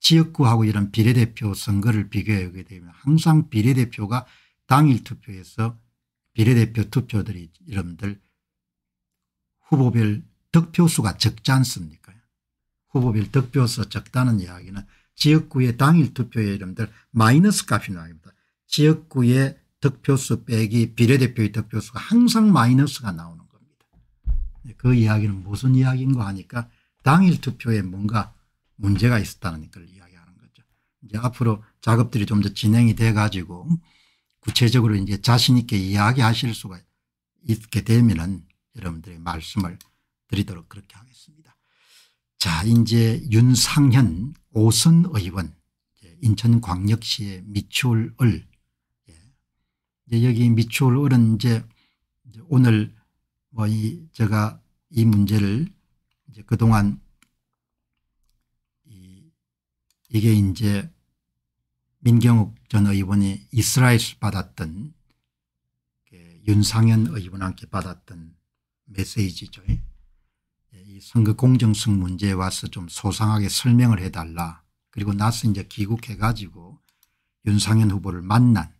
지역구하고 이런 비례대표 선거를 비교하게 되면 항상 비례대표가 당일 투표에서 비례대표 투표들이 이름들 후보별 득표수가 적지 않습니까 후보별 득표수 적다는 이야기는 지역구의 당일 투표에 여러들 마이너스 값이 나옵니다. 지역구의 득표수 빼기 비례대표의 득표수가 항상 마이너스가 나오는 겁니다. 네, 그 이야기는 무슨 이야기인가 하니까 당일 투표에 뭔가 문제가 있었다는 걸 이야기하는 거죠. 이제 앞으로 작업들이 좀 더 진행이 돼 가지고 구체적으로 이제 자신 있게 이야기하실 수가 있게 되면은 여러분들의 말씀을 드리도록 그렇게 하겠습니다. 자 이제 윤상현 오선 의원 인천광역시의 미추홀을 예. 여기 미추홀을은 이제 오늘 뭐 이 제가 이 문제를 이제 그동안 이 이게 이제 민경욱 전 의원이 이스라엘에서 받았던 그 윤상현 의원한테 받았던 메시지죠. 예. 이 선거 공정성 문제에 와서 좀 소상하게 설명을 해달라. 그리고 나서 이제 귀국해 가지고 윤상현 후보를 만난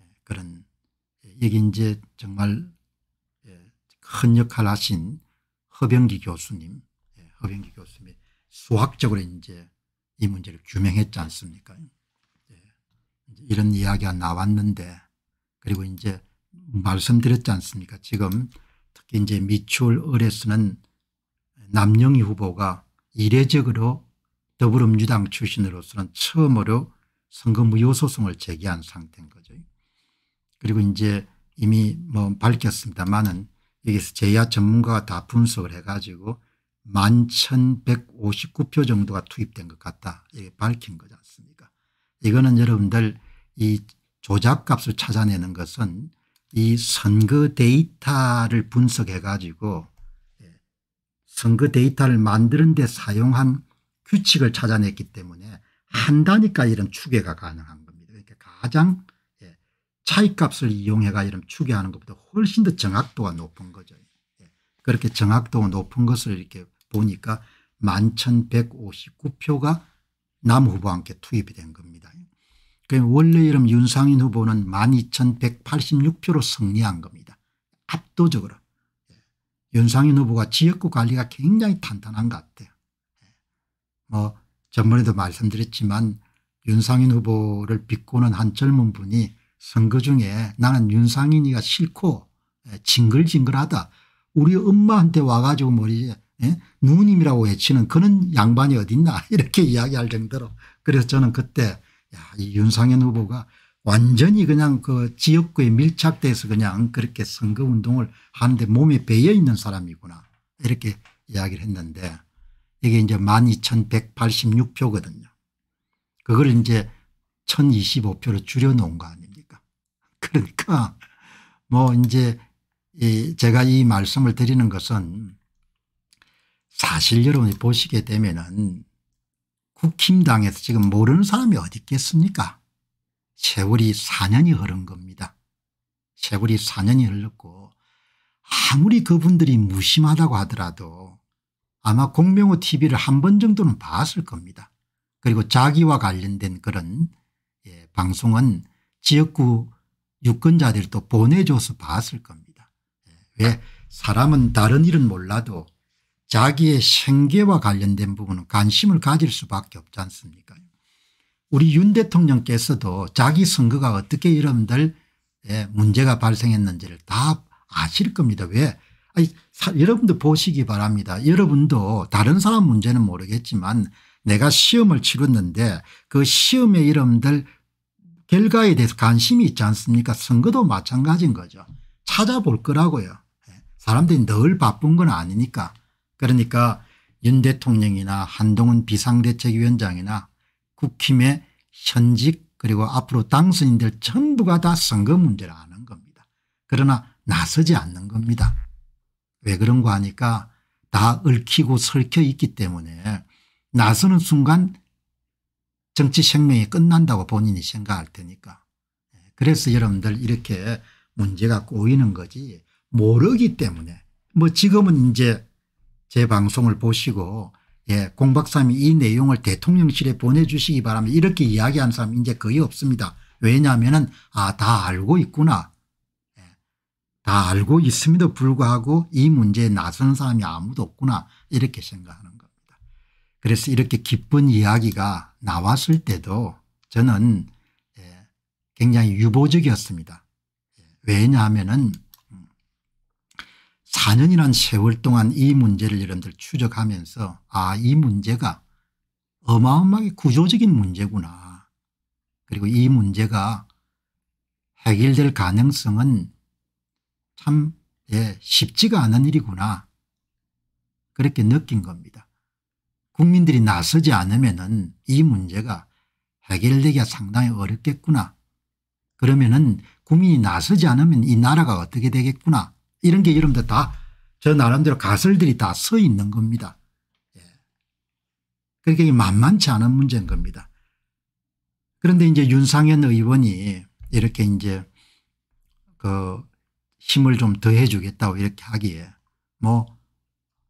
예, 그런 여기 예, 이제 정말 큰 역할 하신 허병기 교수님 허병기 교수님이 수학적으로 이제 이 문제를 규명했지 않습니까 이런 이야기가 나왔는데 그리고 이제 말씀드렸지 않습니까 지금 특히 이제 미추홀 의뢰서는 남영희 후보가 이례적으로 더불어민주당 출신으로서는 처음으로 선거무효 소송을 제기한 상태인 거죠. 그리고 이제 이미 뭐 밝혔습니다만은 여기서 제야 전문가가 다 분석을 해가지고 11,159표 정도가 투입된 것 같다. 이게 밝힌 거지 않습니까? 이거는 여러분들 이 조작값을 찾아내는 것은 이 선거 데이터를 분석해 가지고 예, 선거 데이터를 만드는 데 사용한 규칙을 찾아냈기 때문에 한 단위까지 이런 추계가 가능한 겁니다. 그러니까 가장 예, 차이값을 이용해가 이런 추계하는 것보다 훨씬 더 정확도가 높은 거죠. 예, 그렇게 정확도가 높은 것을 이렇게 보니까 11,159표가 남 후보와 함께 투입이 된 겁니다. 그 원래 이름 윤상인 후보는 12,186표로 승리한 겁니다. 압도적으로. 예. 윤상인 후보가 지역구 관리가 굉장히 탄탄한 것 같아요. 예. 뭐 전번에도 말씀드렸지만 윤상인 후보를 비꼬는 한 젊은 분이 선거 중에 나는 윤상인이가 싫고 예, 징글징글하다. 우리 엄마한테 와가지고 머리에 예? 누님이라고 외치는 그런 양반이 어딨나 이렇게 이야기할 정도로 그래서 저는 그때 야, 이 윤상현 후보가 완전히 그냥 그 지역구에 밀착돼서 그냥 그렇게 선거운동을 하는데 몸에 베여 있는 사람이구나 이렇게 이야기를 했는데 이게 이제 12,186표거든요. 그걸 이제 1,025표로 줄여놓은 거 아닙니까? 그러니까 뭐 이제 이 제가 이 말씀을 드리는 것은 사실 여러분이 보시게 되면은 국힘당에서 지금 모르는 사람이 어디 있겠습니까 세월이 4년이 흐른 겁니다. 세월이 4년이 흘렀고 아무리 그분들이 무심하다고 하더라도 아마 공명호 tv를 한 번 정도는 봤을 겁니다. 그리고 자기와 관련된 그런 예, 방송은 지역구 유권자들도 보내줘서 봤을 겁니다. 예, 왜 사람은 다른 일은 몰라도 자기의 생계와 관련된 부분은 관심을 가질 수밖에 없지 않습니까 우리 윤 대통령께서도 자기 선거가 어떻게 이런들 예, 문제가 발생했는지를 다 아실 겁니다. 왜 아니, 사, 여러분도 보시기 바랍니다. 여러분도 다른 사람 문제는 모르겠지만 내가 시험을 치렀는데 그 시험의 이름들 결과에 대해서 관심이 있지 않습니까 선거도 마찬가지인 거죠. 찾아볼 거라고요. 예, 사람들이 늘 바쁜 건 아니니까. 그러니까 윤 대통령이나 한동훈 비상대책위원장이나 국힘의 현직 그리고 앞으로 당선인들 전부가 다 선거 문제를 아는 겁니다. 그러나 나서지 않는 겁니다. 왜그런거 하니까 다 얽히고 설켜 있기 때문에 나서는 순간 정치 생명이 끝난다고 본인이 생각할 테니까. 그래서 여러분들 이렇게 문제가 꼬이는 거지 모르기 때문에 뭐 지금은 이제 제 방송을 보시고 예, 공 박사님이 이 내용을 대통령실에 보내주시기 바라면 이렇게 이야기한 사람 이제 거의 없습니다. 왜냐하면 아, 다 알고 있구나. 예, 다 알고 있음에도 불구하고 이 문제에 나서는 사람이 아무도 없구나. 이렇게 생각하는 겁니다. 그래서 이렇게 기쁜 이야기가 나왔을 때도 저는 예, 굉장히 유보적이었습니다. 예, 왜냐하면은 4년이란 세월 동안 이 문제를 여러분들 추적하면서 아이 문제가 어마어마하게 구조적인 문제구나. 그리고 이 문제가 해결될 가능성은 참 예, 쉽지가 않은 일이구나. 그렇게 느낀 겁니다. 국민들이 나서지 않으면 은이 문제가 해결되기가 상당히 어렵겠구나. 그러면 은 국민이 나서지 않으면 이 나라가 어떻게 되겠구나. 이런 게 이름도 다 저 나름대로 가설들이 다 서 있는 겁니다. 예. 그러니까 만만치 않은 문제인 겁니다. 그런데 이제 윤상현 의원이 이렇게 이제 그 힘을 좀 더해 주겠다고 이렇게 하기에 뭐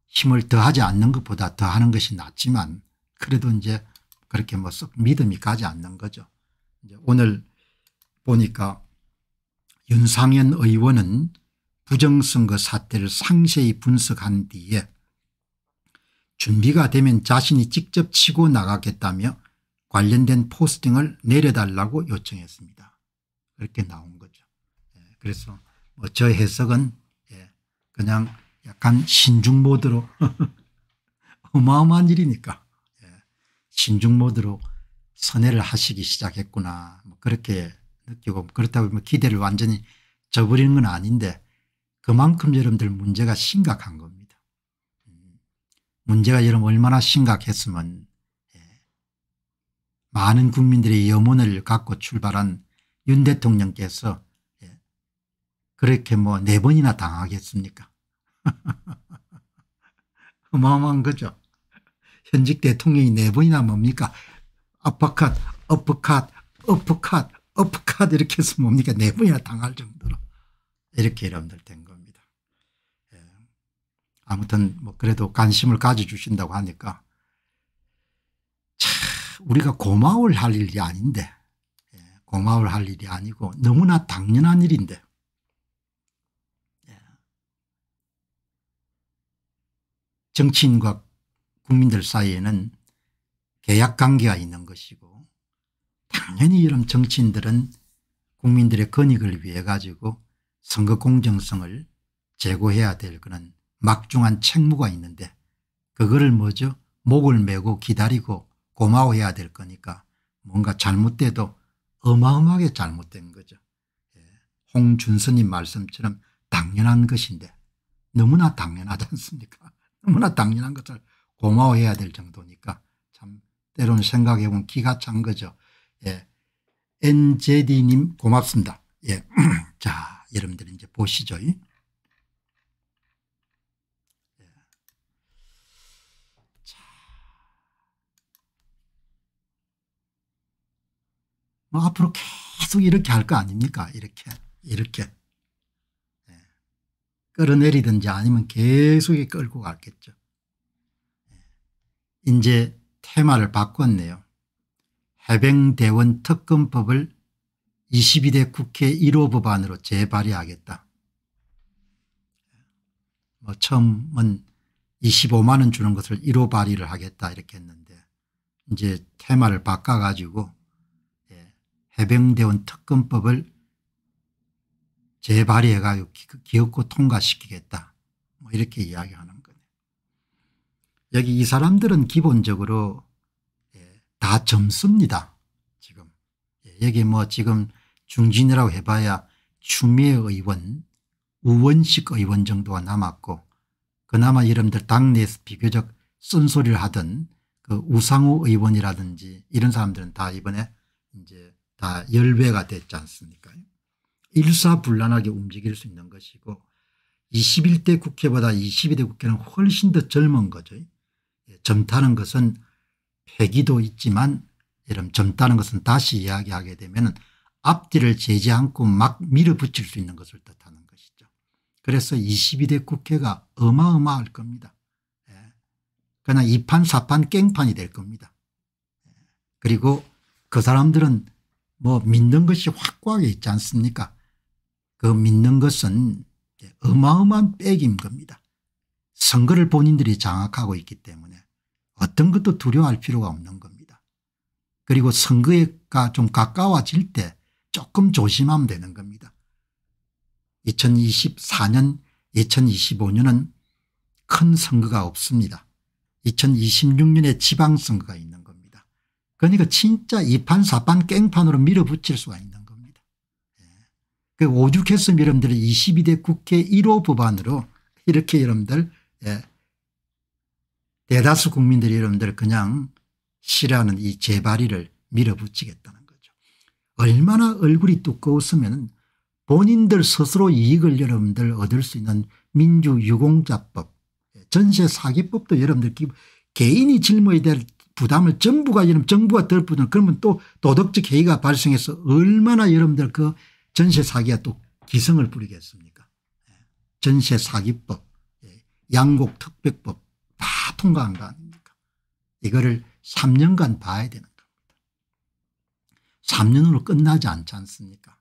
힘을 더하지 않는 것보다 더하는 것이 낫지만 그래도 이제 그렇게 뭐썩 믿음이 가지 않는 거죠. 오늘 보니까 윤상현 의원은 부정선거 사태를 상세히 분석한 뒤에 준비가 되면 자신이 직접 치고 나가겠다며 관련된 포스팅을 내려달라고 요청했습니다. 그렇게 나온 거죠. 예, 그래서 뭐저 해석은 예, 그냥 약간 신중 모드로 어마어마한 일이니까 예, 신중 모드로 선회를 하시기 시작했구나 뭐 그렇게 느끼고 그렇다고 뭐 기대를 완전히 저버리는 건 아닌데 그만큼 여러분들 문제가 심각한 겁니다. 문제가 여러분 얼마나 심각했으면 예, 많은 국민들의 염원을 갖고 출발한 윤 대통령께서 예, 그렇게 뭐 네 번이나 당하겠습니까? 어마어마한 거죠. 현직 대통령이 네 번이나 뭡니까? 아퍼컷, 어퍼컷, 어퍼컷, 어퍼컷 이렇게 해서 뭡니까? 네 번이나 당할 정도로 이렇게 여러분들 된 거. 아무튼 뭐 그래도 관심을 가져주신다고 하니까 참 우리가 고마울 할 일이 아닌데 예, 고마울 할 일이 아니고 너무나 당연한 일인데 예. 정치인과 국민들 사이에는 계약관계가 있는 것이고 당연히 이런 정치인들은 국민들의 권익을 위해 가지고 선거 공정성을 제고해야 될 그런 막중한 책무가 있는데 그거를 뭐죠 목을 메고 기다리고 고마워해야 될 거니까 뭔가 잘못돼도 어마어마하게 잘못된 거죠. 예. 홍준선님 말씀처럼 당연한 것인데 너무나 당연하지 않습니까 너무나 당연한 것을 고마워해야 될 정도니까 참 때로는 생각해 보면 기가 찬 거죠. 예. NJD님 고맙습니다. 예. 자, 여러분들 이제 보시죠. 뭐 앞으로 계속 이렇게 할 거 아닙니까 이렇게 이렇게 네. 끌어내리든지 아니면 계속 끌고 갔겠죠. 네. 이제 테마를 바꿨네요. 해병대원 특검법을 22대 국회 1호 법안으로 재발의하겠다. 뭐 처음은 25만 원 주는 것을 1호 발의를 하겠다 이렇게 했는데 이제 테마를 바꿔가지고 해병대원 특검법을 재발의해 가지고 기어고 통과시키겠다 뭐 이렇게 이야기하는 거네요 여기 이 사람들은 기본적으로 예, 다 점수입니다. 지금 예, 여기 뭐 지금 중진이라고 해봐야 추미애 의원 우원식 의원 정도가 남았고 그나마 이름들 당내에서 비교적 쓴소리를 하던 그우상우 의원이라든지 이런 사람들은 다 이번에 이제 다 열배가 됐지 않습니까 일사불란하게 움직일 수 있는 것이고 21대 국회보다 22대 국회는 훨씬 더 젊은 거죠. 예, 젊다는 것은 폐기도 있지만 이런 젊다는 것은 다시 이야기하게 되면 앞뒤를 재지 않고 막 밀어붙일 수 있는 것을 뜻하는 것이죠. 그래서 22대 국회가 어마어마할 겁니다. 예, 그러 2판 4판 깽판이 될 겁니다. 예, 그리고 그 사람들은 뭐 믿는 것이 확고하게 있지 않습니까 그 믿는 것은 어마어마한 빼기인 겁니다. 선거를 본인들이 장악하고 있기 때문에 어떤 것도 두려워할 필요가 없는 겁니다. 그리고 선거가 좀 가까워질 때 조금 조심하면 되는 겁니다. 2024년 2025년은 큰 선거가 없습니다. 2026년에 지방선거가 있는 그러니까 진짜 2판 4판 깽판으로 밀어붙일 수가 있는 겁니다. 예. 그 오죽했으면 여러분들 22대 국회 1호 법안으로 이렇게 여러분들 예. 대다수 국민들이 여러분들 그냥 싫어하는 이 재발의를 밀어붙이겠다는 거죠. 얼마나 얼굴이 두꺼웠으면 본인들 스스로 이익을 여러분들 얻을 수 있는 민주유공자법 예. 전세 사기법도 여러분들 개인이 짊어야 될 부담을 정부가 여러 정부가 덜 부담 그러면 또 도덕적 해이가 발생해서 얼마나 여러분들 그 전세 사기가 또 기승을 부리겠습니까 예. 전세 사기법 예. 양곡 특별법 다 통과한 거 아닙니까 이거를 3년간 봐야 되는 겁니다 3년으로 끝나지 않지 않습니까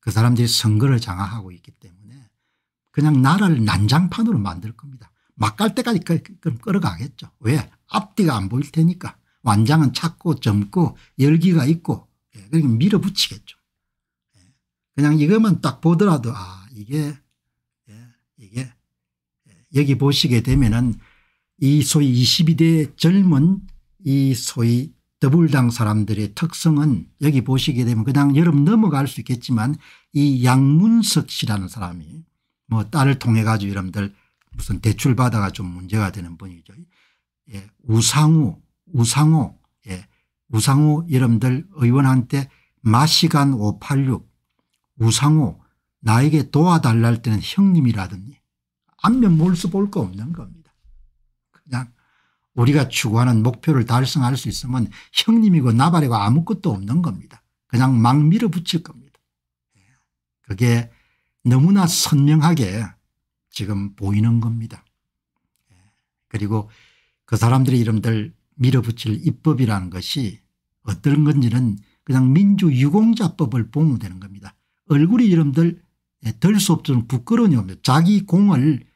그 사람들이 선거를 장악하고 있기 때문에 그냥 나라를 난장판으로 만들 겁니다 막 갈 때까지 그, 그, 끌어가겠죠 왜 앞뒤가 안 보일 테니까 완장은 작고 젊고 열기가 있고 예, 그러니 밀어붙이겠죠. 예. 그냥 이것만 딱 보더라도 아 이게 예, 이게 여기 보시게 되면은 이 소위 22대 젊은 이 소위 더불당 사람들의 특성은 여기 보시게 되면 그냥 여름 넘어갈 수 있겠지만 이 양문석 씨라는 사람이 뭐 딸을 통해 가지고 여러분들 무슨 대출 받아가 좀 문제가 되는 분이죠. 예, 우상우, 우상호, 예, 우상호 이름들 의원한테 마시간 586, 우상호, 나에게 도와달랄 때는 형님이라든지 안면 몰수 볼 거 없는 겁니다. 그냥 우리가 추구하는 목표를 달성할 수 있으면 형님이고 나발이고 아무것도 없는 겁니다. 그냥 막 밀어붙일 겁니다. 예, 그게 너무나 선명하게 지금 보이는 겁니다. 예, 그리고 그사람들의 이름들 밀어붙일 입법이라는 것이 어떤 건지는 그냥 민주유공자법을 보면 되는 겁니다. 얼굴이 이름들 예, 될수없도록 부끄러운 겁니다. 자기 공을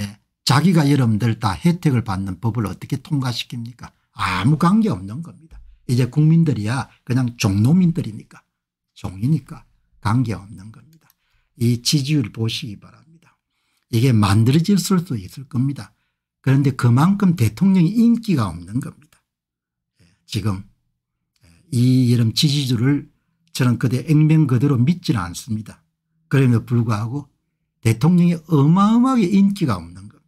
예, 자기가 여러분들 다 혜택을 받는 법을 어떻게 통과시킵니까 아무 관계없는 겁니다. 이제 국민들이야 그냥 종노민들이니까 종이니까 관계없는 겁니다. 이 지지율 보시기 바랍니다. 이게 만들어질 수도 있을 겁니다. 그런데 그만큼 대통령이 인기가 없는 겁니다. 예, 지금 예, 이 이름 지지주를 저는 그대 액면 그대로 믿지는 않습니다. 그럼에도 불구하고 대통령이 어마어마하게 인기가 없는 겁니다.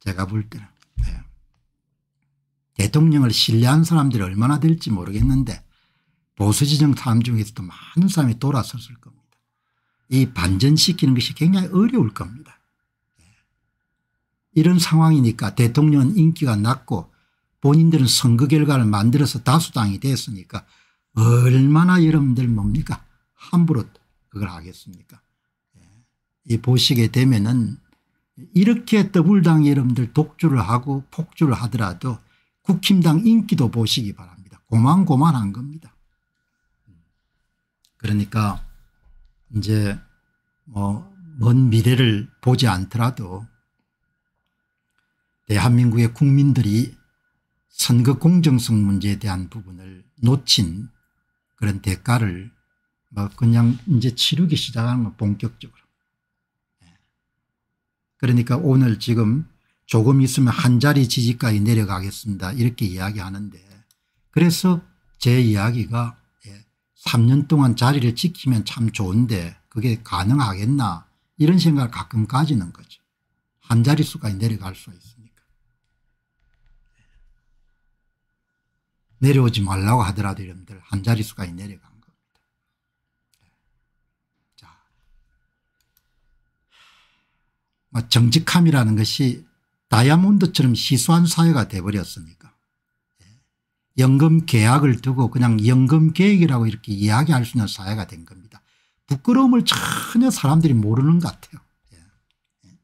제가 볼 때는. 네. 대통령을 신뢰한 사람들이 얼마나 될지 모르겠는데 보수지정 사람 중에서도 많은 사람이 돌아섰을 겁니다. 이 반전시키는 것이 굉장히 어려울 겁니다. 이런 상황이니까 대통령은 인기가 낮고 본인들은 선거 결과를 만들어서 다수당이 됐으니까 얼마나 여러분들 뭡니까 함부로 그걸 하겠습니까 예. 이 보시게 되면은 이렇게 더블당 여러분들 독주를 하고 폭주를 하더라도 국힘당 인기도 보시기 바랍니다. 고만고만한 겁니다. 그러니까 이제 뭐먼 미래를 보지 않더라도 대한민국의 국민들이 선거 공정성 문제에 대한 부분을 놓친 그런 대가를 뭐 그냥 이제 치르기 시작하는 건 본격적으로. 예. 그러니까 오늘 지금 조금 있으면 한 자리 지지까지 내려가겠습니다. 이렇게 이야기하는데 그래서 제 이야기가 3년 예, 동안 자리를 지키면 참 좋은데 그게 가능하겠나 이런 생각을 가끔 가지는 거죠. 한자리수까지 내려갈 수 있어요. 내려오지 말라고 하더라도 여러분들 한 자릿수까지 내려간 겁니다. 자. 뭐 정직함이라는 것이 다이아몬드처럼 시소한 사회가 돼버렸으니까 예. 연금 계약을 두고 그냥 연금 계획이라고 이렇게 이야기할 수 있는 사회가 된 겁니다. 부끄러움을 전혀 사람들이 모르는 것 같아요. 예. 예.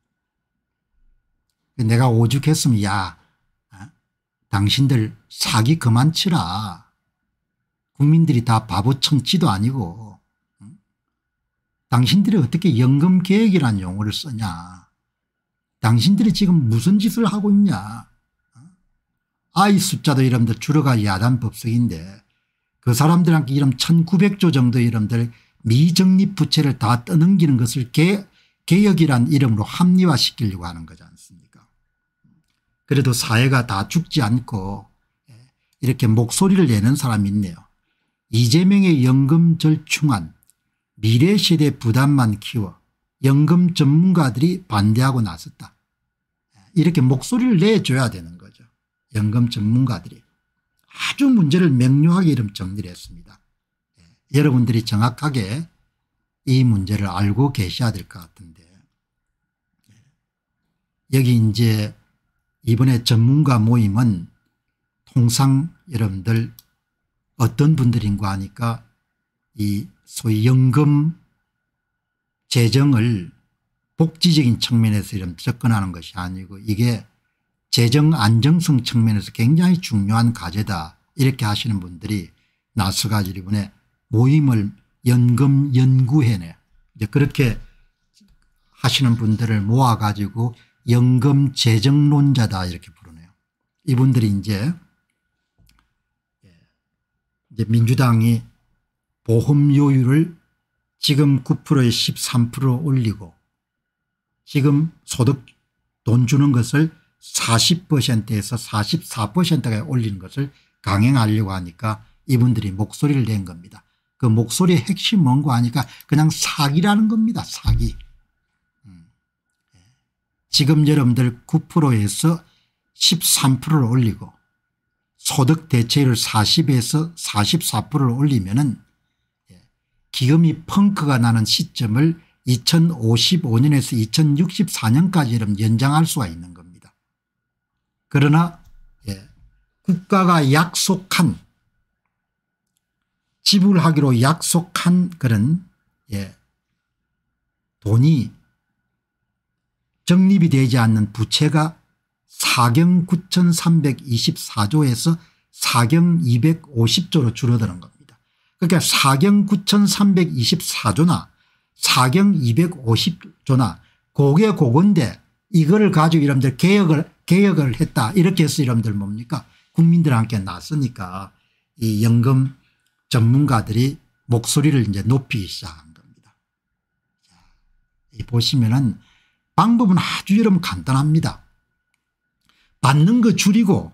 내가 오죽했으면 야 당신들 사기 그만 치라. 국민들이 다 바보 천치도 아니고 당신들이 어떻게 연금계획이라는 용어를 쓰냐. 당신들이 지금 무슨 짓을 하고 있냐. 아이 숫자도 이름들 주로가 야단 법석인데 그 사람들한테 이름 1900조 정도 이름들 미정립 부채를 다 떠넘기는 것을 개, 개혁이란 이름으로 합리화시키려고 하는 거잖아. 그래도 사회가 다 죽지 않고 예, 이렇게 목소리를 내는 사람이 있네요. 이재명의 연금 절충안 미래세대 부담만 키워 연금 전문가들이 반대하고 나섰다. 예, 이렇게 목소리를 내줘야 되는 거죠. 연금 전문가들이 아주 문제를 명료하게 이름 정리를 했습니다. 예, 여러분들이 정확하게 이 문제를 알고 계셔야 될 것 같은데 여기 이제 이번에 전문가 모임은 통상 여러분들 어떤 분들인가 하니까 이 소위 연금 재정을 복지적인 측면에서 이런 접근하는 것이 아니고 이게 재정 안정성 측면에서 굉장히 중요한 과제다 이렇게 하시는 분들이 나서가지리이번 모임을 연금 연구해내 이제 그렇게 하시는 분들을 모아가지고 연금 재정론자다 이렇게 부르네요. 이분들이 이제 예, 이제 민주당이 보험료율을 지금 9%에 13% 올리고 지금 소득 돈 주는 것을 40%에서 44%까지 올리는 것을 강행하려고 하니까 이분들이 목소리를 낸 겁니다. 그 목소리의 핵심 뭔고 하니까 그냥 사기라는 겁니다. 사기. 지금 여러분들 9%에서 13%를 올리고 소득 대체율 40에서 44%를 올리면 은 예, 기금이 펑크가 나는 시점을 2055년에서 2064년까지 연장할 수가 있는 겁니다. 그러나 예, 국가가 약속한 지불하기로 약속한 그런 예, 돈이 정립이 되지 않는 부채가 사경 9324조에서 사경 250조로 줄어드는 겁니다. 그러니까 사경 9324조나 사경 250조나 고개 고건데 이거를 가지고 여러분들 개혁을 개혁을 했다 이렇게 해서 여러분들 뭡니까 국민들한테 났으니까 이 연금 전문가들이 목소리를 이제 높이기 시작한 겁니다. 보시면은 방법은 아주 여러분 간단합니다. 받는 거 줄이고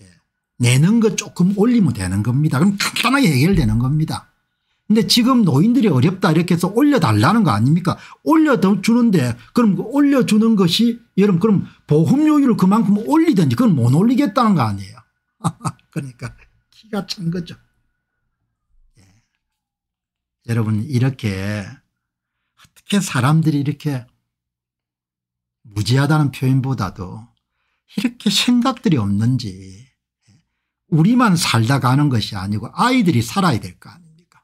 예, 내는 거 조금 올리면 되는 겁니다. 그럼 간단하게 해결되는 겁니다. 근데 지금 노인들이 어렵다 이렇게 해서 올려달라는 거 아닙니까 올려주는데 그럼 그 올려주는 것이 여러분 그럼 보험료율을 그만큼 올리든지 그건 못 올리겠다는 거 아니에요. 그러니까 기가 찬 거죠. 예. 여러분 이렇게 어떻게 사람들이 이렇게 무지하다는 표현보다도 이렇게 생각들이 없는지 우리만 살다 가는 것이 아니고 아이들이 살아야 될 거 아닙니까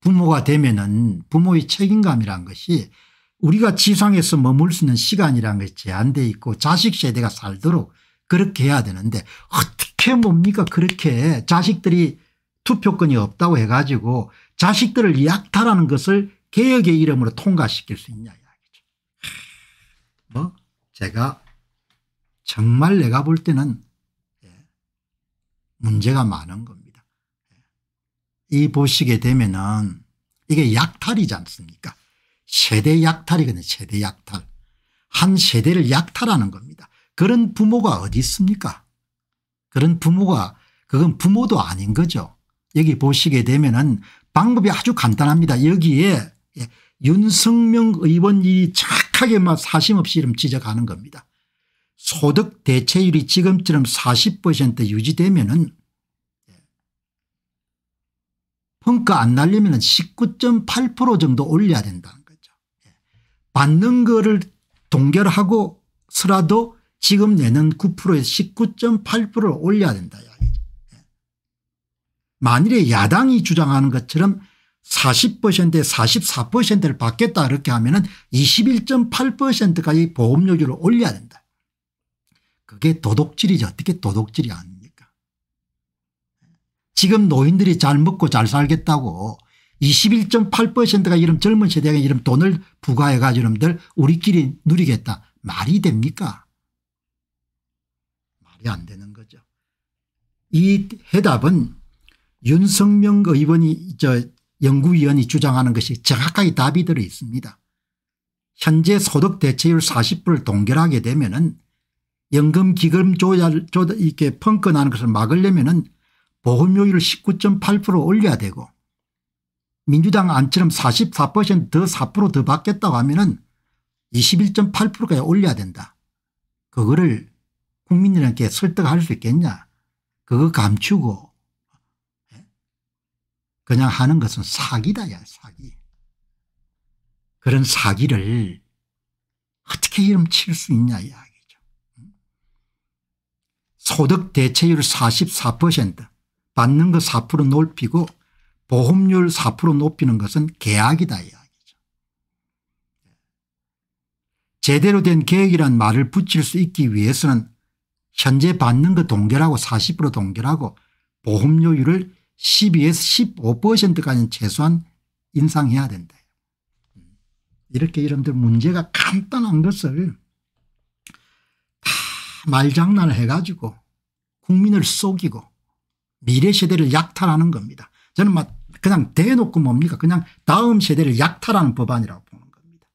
부모가 되면 은 부모의 책임감이란 것이 우리가 지상에서 머물 수 있는 시간이란 것이 제한되어 있고 자식 세대가 살도록 그렇게 해야 되는데 어떻게 뭡니까 그렇게 자식들이 투표권이 없다고 해가지고 자식들을 약탈하는 것을 개혁의 이름으로 통과시킬 수 있냐 뭐 제가 정말 내가 볼 때는 예, 문제가 많은 겁니다. 예. 이 보시게 되면은 이게 약탈이지 않습니까? 세대 약탈이거든요. 세대 약탈. 한 세대를 약탈하는 겁니다. 그런 부모가 어디 있습니까? 그런 부모가 그건 부모도 아닌 거죠. 여기 보시게 되면은 방법이 아주 간단합니다. 여기에 예, 윤석명 의원이 착 정하게만 사심 없이 이름 지적하는 겁니다. 소득 대체율이 지금처럼 40% 유지되면은 평가 안 날리면은 19.8% 정도 올려야 된다는 거죠. 예. 받는 거를 동결하고 서라도 지금 내는 9%에 19.8%를 올려야 된다. 예. 만일에 야당이 주장하는 것처럼 40%에 44%를 받겠다 이렇게 하면 은 21.8%까지 보험료율을 올려야 된다. 그게 도덕질이지 어떻게 도덕질이 아닙니까 지금 노인들이 잘 먹고 잘 살겠다고 21.8%가 이런 젊은 세대에 이런 돈을 부과해 가지고 여러분들 우리끼리 누리겠다. 말이 됩니까 말이 안 되는 거죠. 이 해답은 윤석명 의원이 저 연구위원이 주장하는 것이 정확하게 답이 들어 있습니다. 현재 소득 대체율 40%를 동결하게 되면은 연금 기금 조절, 이렇게 펑크나는 것을 막으려면은 보험료율을 19.8% 올려야 되고 민주당 안처럼 44%더 4%더 받겠다고 하면은 21.8%까지 올려야 된다. 그거를 국민들에게 설득할 수 있겠냐. 그거 감추고 그냥 하는 것은 사기다야 사기. 그런 사기를 어떻게 이름칠 수 있냐 이야기죠. 소득 대체율 44% 받는 거 4% 높이고 보험률 4% 높이는 것은 계약이다 이야기죠. 제대로 된 계획이란 말을 붙일 수 있기 위해서는 현재 받는 거 동결하고 40% 동결하고 보험료율을 12에서 15%까지는 최소한 인상해야 된다. 이렇게 여러분들 문제가 간단한 것을 다 말장난을 해가지고 국민을 속이고 미래 세대를 약탈하는 겁니다. 저는 막 그냥 대놓고 뭡니까 그냥 다음 세대를 약탈하는 법안이라고 보는 겁니다.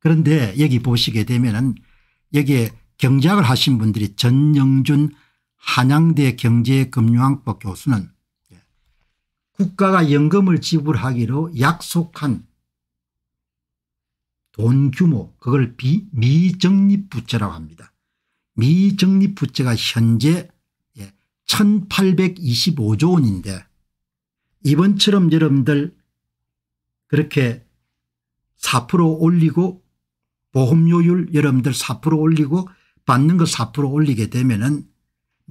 그런데 여기 보시게 되면 은 여기에 경작을 하신 분들이 전영준 한양대 경제금융학부 교수는 국가가 연금을 지불하기로 약속한 돈 규모 그걸 비, 미적립부채라고 합니다. 미적립부채가 현재 1825조 예, 원인데 이번처럼 여러분들 그렇게 4% 올리고 보험료율 여러분들 4% 올리고 받는 거 4% 올리게 되면 은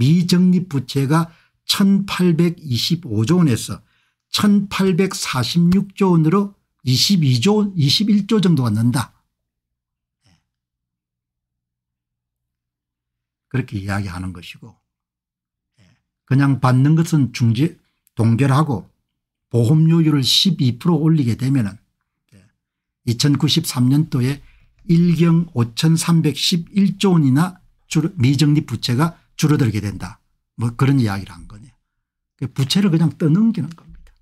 미적립부채가 1825조 원에서 1846조 원으로 22조 원 21조 정도가 는다. 그렇게 이야기하는 것이고 그냥 받는 것은 중지 동결하고 보험료율을 12% 올리게 되면 2093년도에 1경 5311조 원이나 미적립 부채가 줄어들게 된다. 뭐 그런 이야기를 한 거냐. 그 부채를 그냥 떠넘기는 겁니다.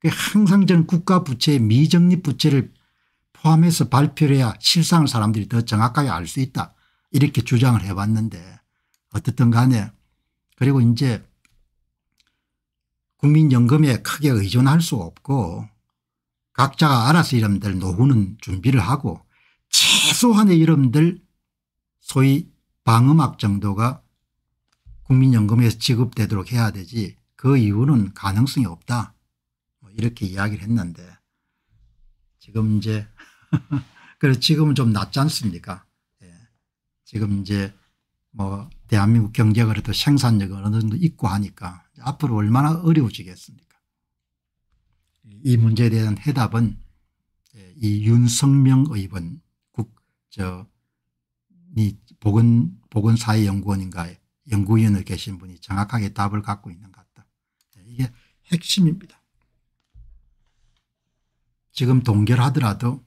그 항상 저는 국가 부채, 미정리 부채를 포함해서 발표를 해야 실상을 사람들이 더 정확하게 알 수 있다. 이렇게 주장을 해봤는데 어떻든 간에 그리고 이제 국민연금에 크게 의존할 수 없고 각자가 알아서 이름들 노후는 준비를 하고 최소한의 이름들 소위 방음악 정도가 국민연금에서 지급되도록 해야 되지 그 이유는 가능성이 없다. 뭐 이렇게 이야기를 했는데 지금 이제 그래서 지금은 좀 낫지 않습니까? 예. 지금 이제 뭐 대한민국 경제가 그래도 생산력이 어느 정도 있고 하니까 앞으로 얼마나 어려워지겠습니까? 이 문제에 대한 해답은 예, 이 윤성명 의원 국저 보건 보건사회연구원인가에 연구위원회 계신 분이 정확하게 답을 갖고 있는 것 같다. 네, 이게 핵심입니다. 지금 동결하더라도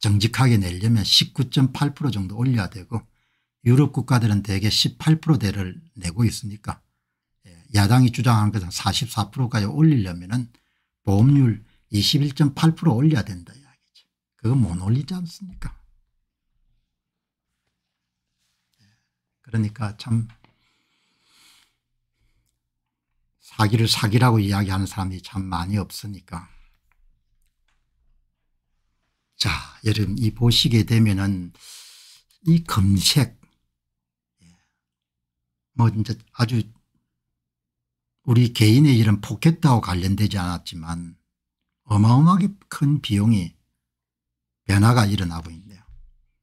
정직하게 내려면 19.8% 정도 올려야 되고 유럽 국가들은 대개 18%대를 내고 있으니까 예, 야당이 주장하 것은 44%까지 올리려면 보험률 21.8% 올려야 된다 이야기죠. 그거 못 올리지 않습니까? 예, 그러니까 참 사기를 사기라고 이야기하는 사람이 참 많이 없으니까. 자, 여러분 이 보시게 되면은 이 검색 뭐 이제 아주 우리 개인의 이런 포켓하고 관련되지 않았지만 어마어마하게 큰 비용이 변화가 일어나고 있네요.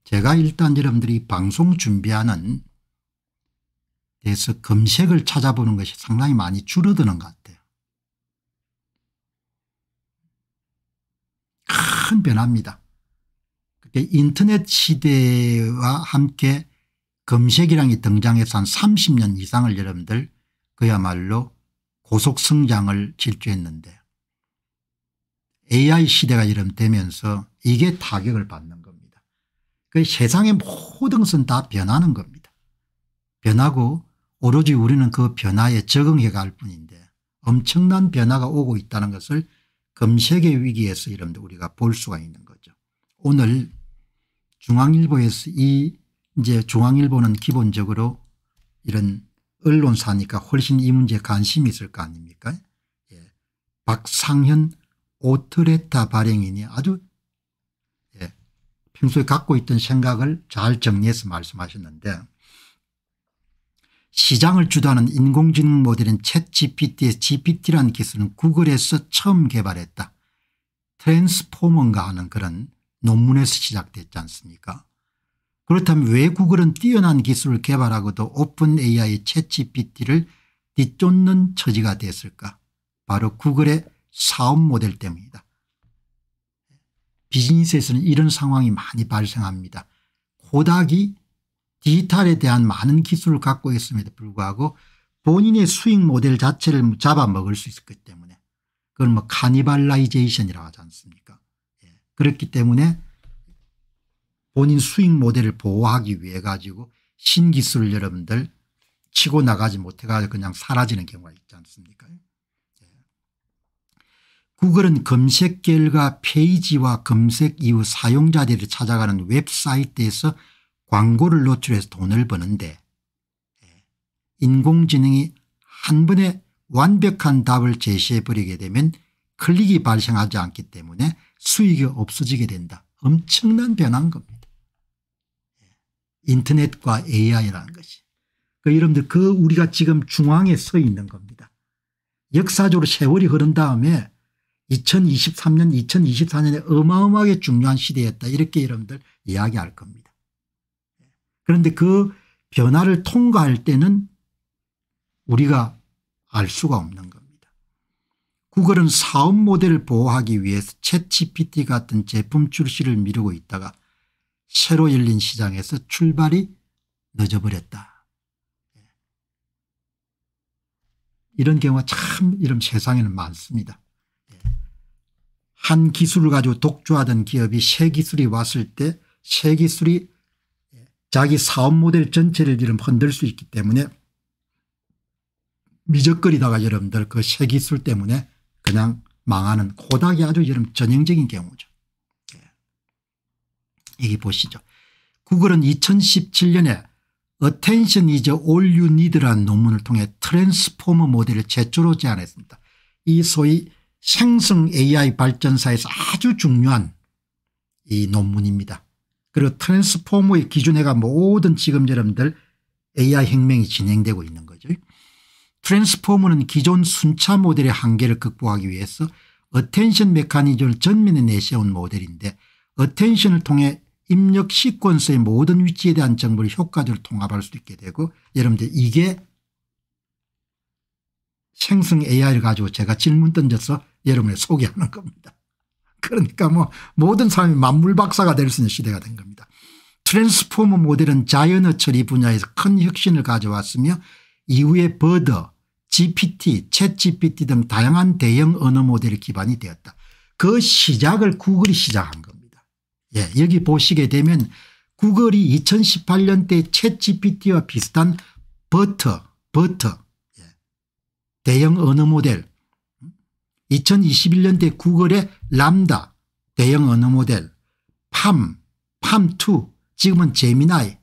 제가 일단 여러분들이 방송 준비하는 대해서 검색을 찾아보는 것이 상당히 많이 줄어드는 것 같아요. 큰 변화입니다. 인터넷 시대와 함께 검색이랑이 등장해서 한 30년 이상을 여러분들 그야말로 고속 성장을 질주했는데 AI 시대가 이름 되면서 이게 타격을 받는 겁니다. 그 세상의 모든 것은 다 변하는 겁니다. 변하고 오로지 우리는 그 변화에 적응해 갈 뿐인데 엄청난 변화가 오고 있다는 것을 금세계 위기에서 이름도 우리가 볼 수가 있는 거죠. 오늘 중앙일보에서 이 이제 중앙일보는 기본적으로 이런 언론사니까 훨씬 이 문제에 관심이 있을 거 아닙니까? 예. 박상현 오트레타 발행인이 아주 예. 평소에 갖고 있던 생각을 잘 정리해서 말씀하셨는데 시장을 주도하는 인공지능 모델인 챗 GPT의 GPT라는 기술은 구글에서 처음 개발했다. 트랜스포머인가 하는 그런 논문에서 시작됐지 않습니까 그렇다면 왜 구글은 뛰어난 기술을 개발하고도 오픈 AI 의챗 GPT를 뒤쫓는 처지가 됐을까 바로 구글의 사업 모델 때문이다. 비즈니스에서는 이런 상황이 많이 발생합니다. 고닥이 디지털에 대한 많은 기술을 갖고 있음에도 불구하고 본인의 수익 모델 자체를 잡아먹을 수 있기 었 때문에 그걸 뭐 카니발라이제이션이라고 하지 않습니까 예. 그렇기 때문에 본인 수익 모델을 보호하기 위해 가지고 신기술 여러분들 치고 나가지 못해가지고 그냥 사라지는 경우가 있지 않습니까 예. 구글은 검색 결과 페이지와 검색 이후 사용자들이 찾아가는 웹사이트에서 광고를 노출해서 돈을 버는데 예, 인공지능이 한 번에 완벽한 답을 제시해버리게 되면 클릭이 발생하지 않기 때문에 수익이 없어지게 된다. 엄청난 변화인 겁니다. 예, 인터넷과 AI라는 것이. 그 여러분들 그 우리가 지금 중앙에 서 있는 겁니다. 역사적으로 세월이 흐른 다음에 2023년 2024년에 어마어마하게 중요한 시대였다 이렇게 여러분들 이야기할 겁니다. 그런데 그 변화를 통과할 때는 우리가 알 수가 없는 겁니다. 구글은 사업 모델을 보호하기 위해서 챗 GPT 같은 제품 출시를 미루고 있다가 새로 열린 시장에서 출발이 늦어버렸다. 이런 경우가 참 이런 세상에는 많습니다. 한 기술을 가지고 독주하던 기업이 새 기술이 왔을 때 새 기술이 자기 사업 모델 전체를 지금 흔들 수 있기 때문에 미적거리다가 여러분들 그 새 기술 때문에 그냥 망하는 고닥이 아주 여러 전형적인 경우죠. 예. 여기 보시죠. 구글은 2017년에 Attention is all you need라는 논문을 통해 트랜스포머 모델을 제초로 제안했습니다. 이 소위 생성 AI 발전사에서 아주 중요한 이 논문입니다. 그리고 트랜스포머의 기준회가 모든 지금 여러분들 AI 혁명이 진행되고 있는 거죠. 트랜스포머는 기존 순차 모델의 한계를 극복하기 위해서 어텐션 메커니즘을 전면에 내세운 모델인데 어텐션을 통해 입력 시퀀스의 모든 위치에 대한 정보를 효과적으로 통합할 수 있게 되고 여러분들 이게 생성 AI를 가지고 제가 질문 던져서 여러분을 소개하는 겁니다. 그러니까 뭐 모든 사람이 만물박사가 될 수 있는 시대가 된 겁니다. 트랜스포머 모델은 자연어 처리 분야에서 큰 혁신을 가져왔으며 이후에 버더, GPT, 챗 GPT 등 다양한 대형 언어 모델 기반이 되었다. 그 시작을 구글이 시작한 겁니다. 예, 여기 보시게 되면 구글이 2018년대 챗 GPT와 비슷한 버터, 버터 예, 대형 언어 모델 2021년대 9월에 람다 대형 언어 모델 팜, 팜2 지금은 제미나이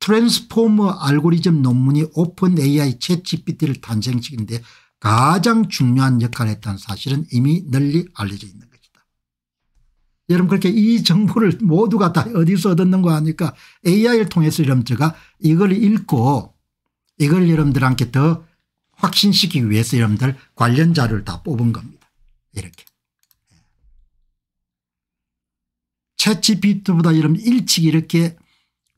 트랜스포머 알고리즘 논문이 오픈 AI 채취 p t 를 탄생시키는데 가장 중요한 역할을 했다는 사실은 이미 널리 알려져 있는 것이다. 여러분 그렇게 이 정보를 모두가 다 어디서 얻었는 거 아니까 AI를 통해서 여러분 제가 이걸 읽고 이걸 여러분들한테 더 확신시키기 위해서 여러분들 관련자를 료다 뽑은 겁니다. 이렇게. 채찌피트보다 이런 일찍 이렇게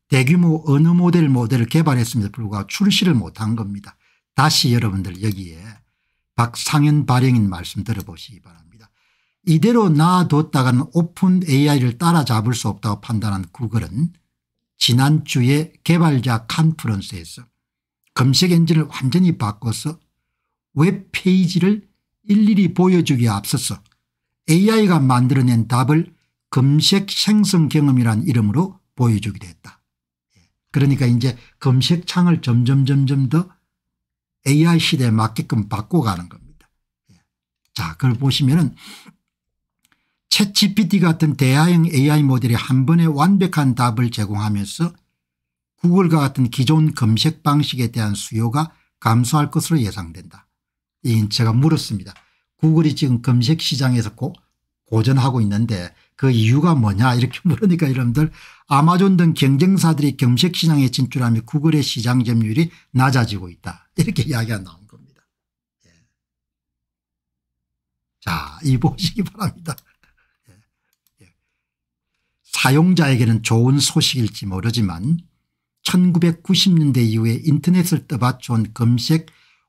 대규모 언어 모델 모델을 개발했음에도 불구하고 출시를 못한 겁니다. 다시 여러분들 여기에 박상현 발행인 말씀 들어보시기 바랍니다. 이대로 놔뒀다가는 오픈 AI를 따라잡을 수 없다고 판단한 구글은 지난주에 개발자 컨퍼런스에서 검색 엔진을 완전히 바꿔서 웹페이지를 일일이 보여주기에 앞서서 AI가 만들어낸 답을 검색 생성 경험이란 이름으로 보여주기도 했다. 예. 그러니까 이제 검색창을 점점 점점 더 AI 시대에 맞게끔 바꿔가는 겁니다. 예. 자 그걸 보시면은 챗GPT 같은 대화형 AI 모델이 한 번에 완벽한 답을 제공하면서 구글과 같은 기존 검색 방식에 대한 수요가 감소할 것으로 예상된다. 이인 제가 물었습니다. 구글이 지금 검색 시장에서 고, 고전하고 있는데 그 이유가 뭐냐 이렇게 물으니까 여러분들 아마존 등 경쟁사들이 검색 시장에 진출하며 구글의 시장 점유율이 낮아지고 있다. 이렇게 이야기가 나온 겁니다. 예. 자, 이 보시기 바랍니다. 예. 예. 사용자에게는 좋은 소식일지 모르지만 1990년대 이후에 인터넷을 떠받쳐 온 검색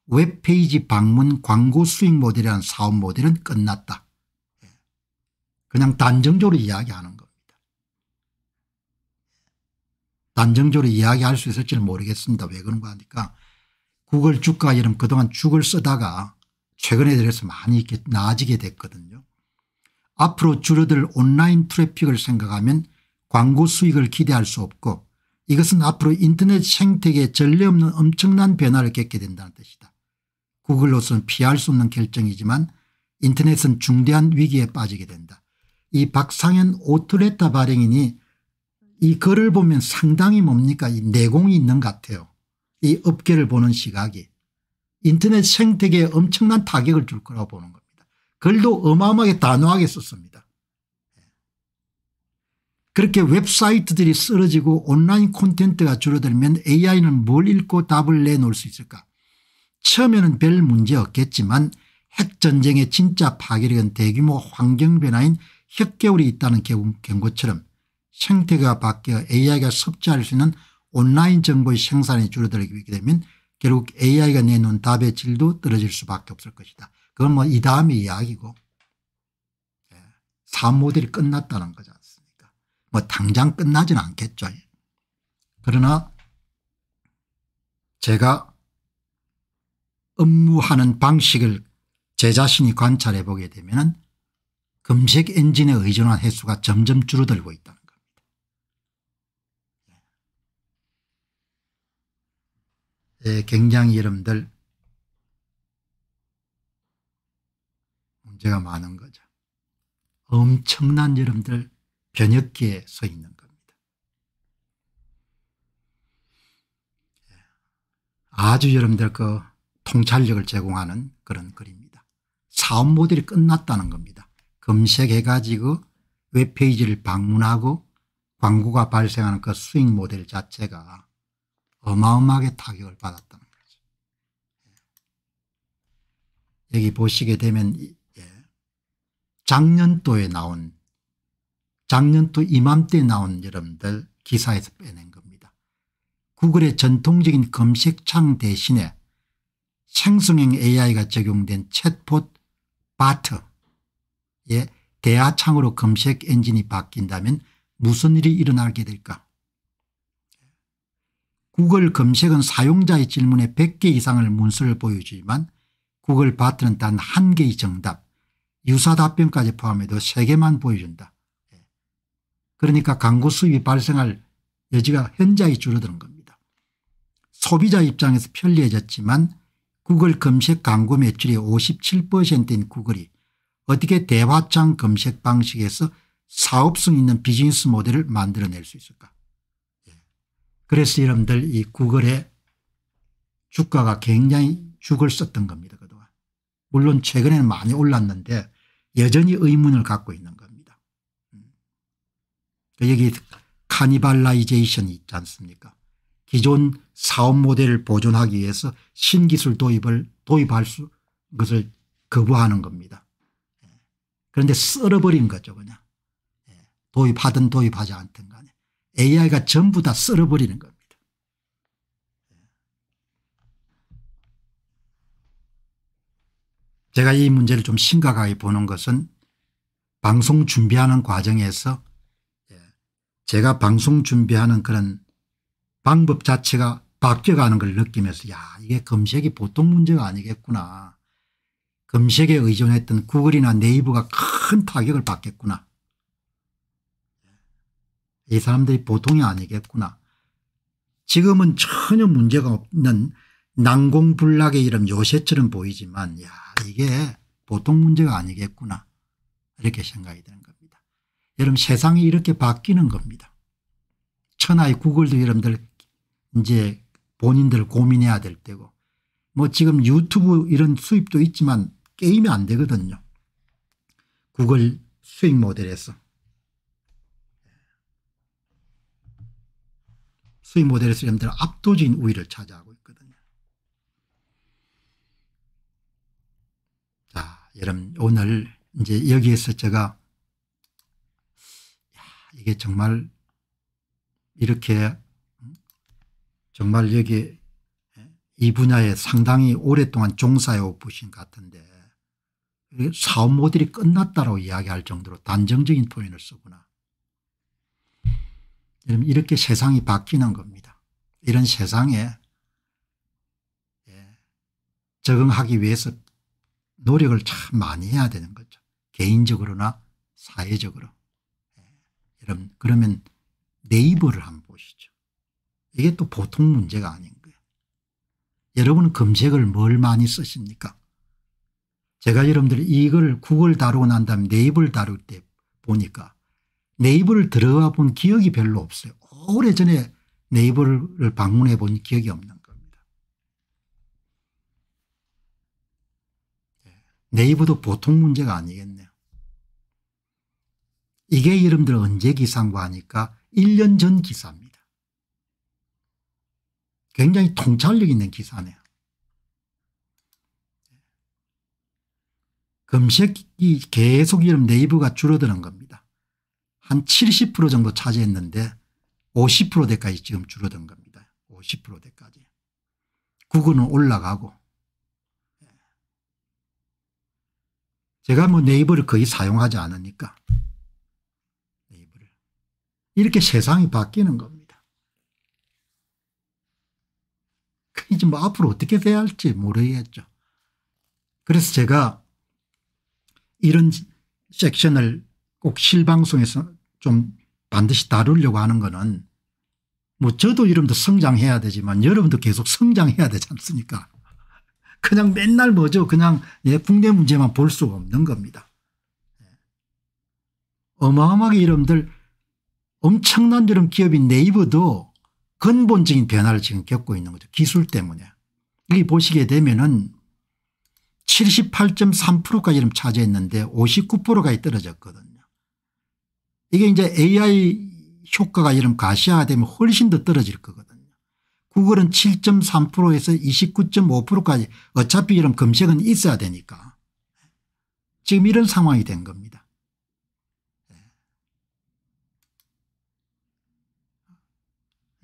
웹페이지 방문 광고 수익 모델이라는 사업 모델은 끝났다. 그냥 단정적으로 이야기하는 겁니다. 단정적으로 이야기할 수 있을지는 모르겠습니다. 왜 그런가 하니까 구글 주가 이름 그동안 죽을 쓰다가 최근에 들어서 많이 이렇게 나아지게 됐거든요. 앞으로 줄어들 온라인 트래픽을 생각하면 광고 수익을 기대할 수 없고 이것은 앞으로 인터넷 생태계에 전례 없는 엄청난 변화를 겪게 된다는 뜻이다. 구글로서는 피할 수 없는 결정이지만 인터넷은 중대한 위기에 빠지게 된다. 이 박상현 오토레타 발행이니이 글을 보면 상당히 뭡니까 이 내공이 있는 것 같아요. 이 업계를 보는 시각이 인터넷 생태계에 엄청난 타격을 줄 거라고 보는 겁니다. 글도 어마어마하게 단호하게 썼습니다. 그렇게 웹사이트들이 쓰러지고 온라인 콘텐츠가 줄어들면 AI는 뭘 읽고 답을 내놓을 수 있을까 처음에는 별 문제 없겠지만 핵전쟁의 진짜 파괴력은 대규모 환경변화인 혁개울이 있다는 경고처럼 생태가 바뀌어 AI가 섭취할 수 있는 온라인 정보의 생산이 줄어들게 되면 결국 AI가 내놓은 답의 질도 떨어질 수밖에 없을 것이다. 그건 뭐 이 다음의 이야기고 네. 예. 사모델이 끝났다는 거잖아. 뭐 당장 끝나진 않겠죠. 그러나 제가 업무하는 방식을 제 자신이 관찰해 보게 되면 검색 엔진에 의존한 횟수가 점점 줄어들고 있다는 겁니다. 예, 예, 굉장히 여러분들 문제가 많은 거죠. 엄청난 여러분들 변혁기에 서 있는 겁니다. 예. 아주 여러분들 그 통찰력을 제공하는 그런 글입니다. 사업 모델이 끝났다는 겁니다. 검색해 가지고 웹페이지를 방문하고 광고가 발생하는 그 수익 모델 자체가 어마어마하게 타격을 받았다는 거죠. 예. 여기 보시게 되면 예. 작년도에 나온 작년 또 이맘때 나온 여러분들 기사에서 빼낸 겁니다. 구글의 전통적인 검색창 대신에 생성형 AI가 적용된 챗봇 바트의 대하창으로 검색 엔진이 바뀐다면 무슨 일이 일어나게 될까 구글 검색은 사용자의 질문에 100개 이상을 문서를 보여주지만 구글 바트는 단 한 개의 정답 유사 답변까지 포함해도 3개만 보여준다. 그러니까 광고 수입이 발생할 여지가 현저히 줄어드는 겁니다. 소비자 입장에서 편리해졌지만 구글 검색 광고 매출의 57%인 구글이 어떻게 대화창 검색 방식에서 사업성 있는 비즈니스 모델을 만들어낼 수 있을까 예. 그래서 여러분들 이 구글의 주가가 굉장히 죽을 썼던 겁니다. 그동안. 물론 최근에는 많이 올랐는데 여전히 의문을 갖고 있는 겁니다. 여기 카니발라이제이션이 있지 않습니까 기존 사업 모델을 보존하기 위해서 신기술 도입을 도입할 수 것을 거부하는 겁니다. 예. 그런데 썰어버린 거죠 그냥. 예. 도입하든 도입하지 않든 간에 AI가 전부 다 썰어버리는 겁니다. 예. 제가 이 문제를 좀 심각하게 보는 것은 방송 준비하는 과정에서 제가 방송 준비하는 그런 방법 자체가 바뀌어가는 걸 느끼면서 야 이게 검색이 보통 문제가 아니겠구나. 검색에 의존했던 구글이나 네이버가 큰 타격을 받겠구나. 이 사람들이 보통이 아니겠구나. 지금은 전혀 문제가 없는 난공불락의 이름 요새처럼 보이지만 야 이게 보통 문제가 아니겠구나 이렇게 생각이 드는 거예요. 여러분 세상이 이렇게 바뀌는 겁니다. 천하의 구글도 여러분들 이제 본인들 고민해야 될 때고 뭐 지금 유튜브 이런 수입도 있지만 게임이 안 되거든요. 구글 수익 모델에서. 수익 모델에서 여러분들 압도적인 우위를 차지하고 있거든요. 자, 여러분 오늘 이제 여기에서 제가 이게 정말 이렇게 정말 여기 이 분야에 상당히 오랫동안 종사해 오신 것 같은데 사업 모델이 끝났다고 이야기할 정도로 단정적인 표현을 쓰구나. 여러분 이렇게 세상이 바뀌는 겁니다. 이런 세상에 예, 적응하기 위해서 노력을 참 많이 해야 되는 거죠. 개인적으로나 사회적으로. 여러분 그러면 네이버를 한번 보시죠. 이게 또 보통 문제가 아닌 거예요. 여러분은 검색을 뭘 많이 쓰십니까? 제가 여러분들 이걸 구글 다루고 난 다음에 네이버를 다룰 때 보니까 네이버를 들어와 본 기억이 별로 없어요. 오래전에 네이버를 방문해 본 기억이 없는 겁니다. 네. 네이버도 보통 문제가 아니겠네요. 이게 여러분들 언제 기사인고 하니까 1년 전 기사입니다. 굉장히 통찰력 있는 기사네요. 금색이 계속 이런 네이버가 줄어드는 겁니다. 한 70% 정도 차지했는데 50%대까지 지금 줄어든 겁니다. 50%대까지. 구글은 올라가고. 예. 제가 뭐 네이버를 거의 사용하지 않으니까 이렇게 세상이 바뀌는 겁니다. 그러니까 이제 뭐 앞으로 어떻게 돼야 할지 모르겠죠. 그래서 제가 이런 섹션을 꼭 실방송에서 좀 반드시 다루려고 하는 거는 뭐 저도 여러도 성장해야 되지만 여러분도 계속 성장해야 되지 않습니까 그냥 맨날 뭐죠 그냥 예, 국내 문제만 볼 수가 없는 겁니다. 예. 어마어마하게 여러들 엄청난 여름 기업인 네이버도 근본적인 변화를 지금 겪고 있는 거죠. 기술 때문에. 여기 보시게 되면은 78.3%까지 차지했는데 59%까지 떨어졌거든요. 이게 이제 AI 효과가 이런 가시화되면 훨씬 더 떨어질 거거든요. 구글은 7.3%에서 29.5%까지 어차피 이런 검색은 있어야 되니까 지금 이런 상황이 된 겁니다.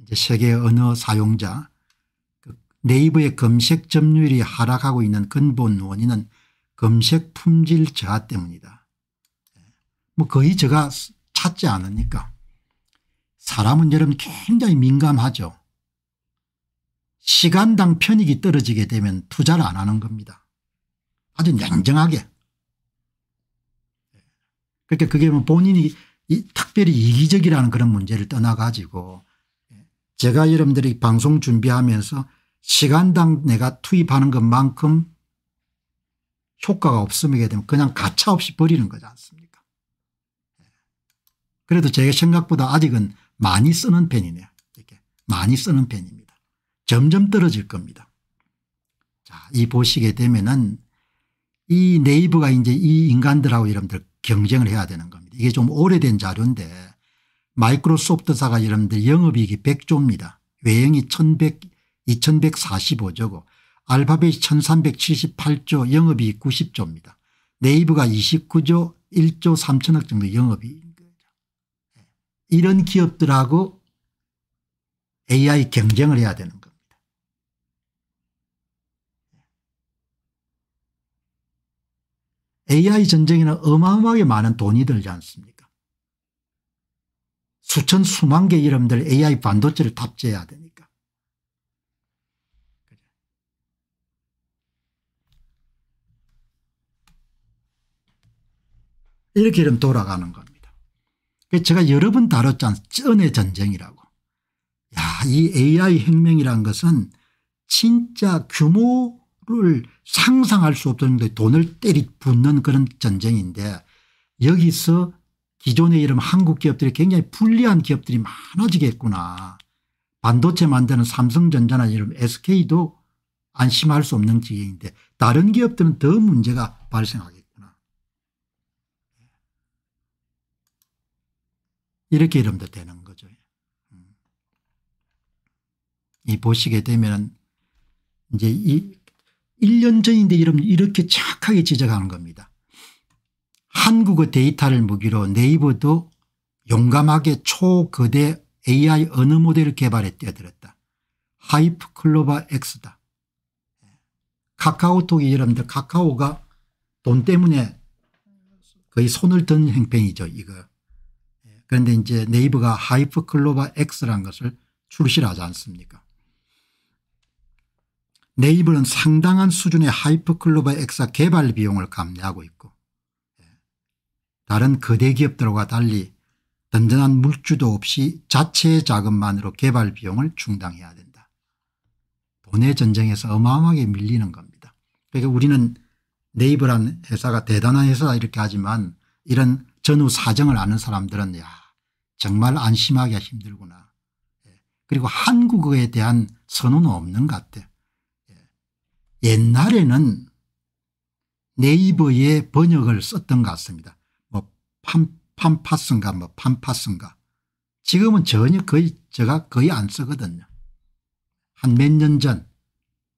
이제 세계 언어 사용자 그 네이버의 검색 점유율이 하락하고 있는 근본 원인은 검색 품질 저하 때문이다. 예. 뭐 거의 제가 찾지 않으니까 사람은 여러분 굉장히 민감하죠. 시간당 편익이 떨어지게 되면 투자를 안 하는 겁니다. 아주 냉정하게. 예. 그러니까 그게 뭐 본인이 특별히 이기적이라는 그런 문제를 떠나가지고 제가 여러분들이 방송 준비하면서 시간당 내가 투입하는 것만큼 효과가 없음이게 되면 그냥 가차없이 버리는 거지 않습니까 예. 그래도 제가 생각보다 아직은 많이 쓰는 편이네요. 이렇게 많이 쓰는 편입니다. 점점 떨어질 겁니다. 자, 이 보시게 되면은 이 네이버가 이제 이 인간들하고 여러분들 경쟁을 해야 되는 겁니다. 이게 좀 오래된 자료인데 마이크로소프트사가 여러분들 영업이익이 100조입니다. 외형이 1100, 2145조고 알파벳이 1378조 영업이익 90조입니다. 네이버가 29조 1조 3천억 정도 영업이익인 거죠. 예. 이런 기업들하고 AI 경쟁을 해야 되는 겁니다. AI 예. 전쟁에는 어마어마하게 많은 돈이 들지 않습니까 수천 수만 개 이름들 AI 반도체를 탑재해야 되니까. 이렇게 이름 돌아가는 겁니다. 제가 여러 번 다뤘지 않습니까 의 전쟁이라고. 야, 이 AI 혁명이란 것은 진짜 규모를 상상할 수 없던 돈을 때리 붙는 그런 전쟁인데 여기서 기존의 이름 한국 기업들이 굉장히 불리한 기업들이 많아지겠구나. 반도체 만드는 삼성전자나 이런 SK도 안심할 수 없는 지경인데 다른 기업들은 더 문제가 발생하겠구나. 이렇게 이름도 되는 거죠. 음. 이 보시게 되면 이제 이 1년 전인데 이러면 이렇게 착하게 지적하는 겁니다. 한국의 데이터를 무기로 네이버도 용감하게 초거대 AI 언어 모델을 개발에 뛰어들었다. 하이프 클로바 X다. 카카오톡이 여러분들 카카오가 돈 때문에 거의 손을 든 행편이죠 이거. 그런데 이제 네이버가 하이프 클로바 X라는 것을 출시 하지 않습니까 네이버는 상당한 수준의 하이프 클로바 X사 개발 비용을 감내하고 있고 다른 거대 기업들과 달리 든든한 물주도 없이 자체 자금만으로 개발 비용을 충당해야 된다. 돈의 전쟁에서 어마어마하게 밀리는 겁니다. 그러니까 우리는 네이버란 회사가 대단한 회사다 이렇게 하지만 이런 전후 사정을 아는 사람들은 야 정말 안심하기가 힘들구나. 예. 그리고 한국에 대한 선호는 없는 것 같아. 예. 옛날에는 네이버의 번역을 썼던 것 같습니다. 판, 팜파스인가 뭐 팜파스인가 지금은 전혀 거의 제가 거의 안 쓰거든요. 한 몇 년 전,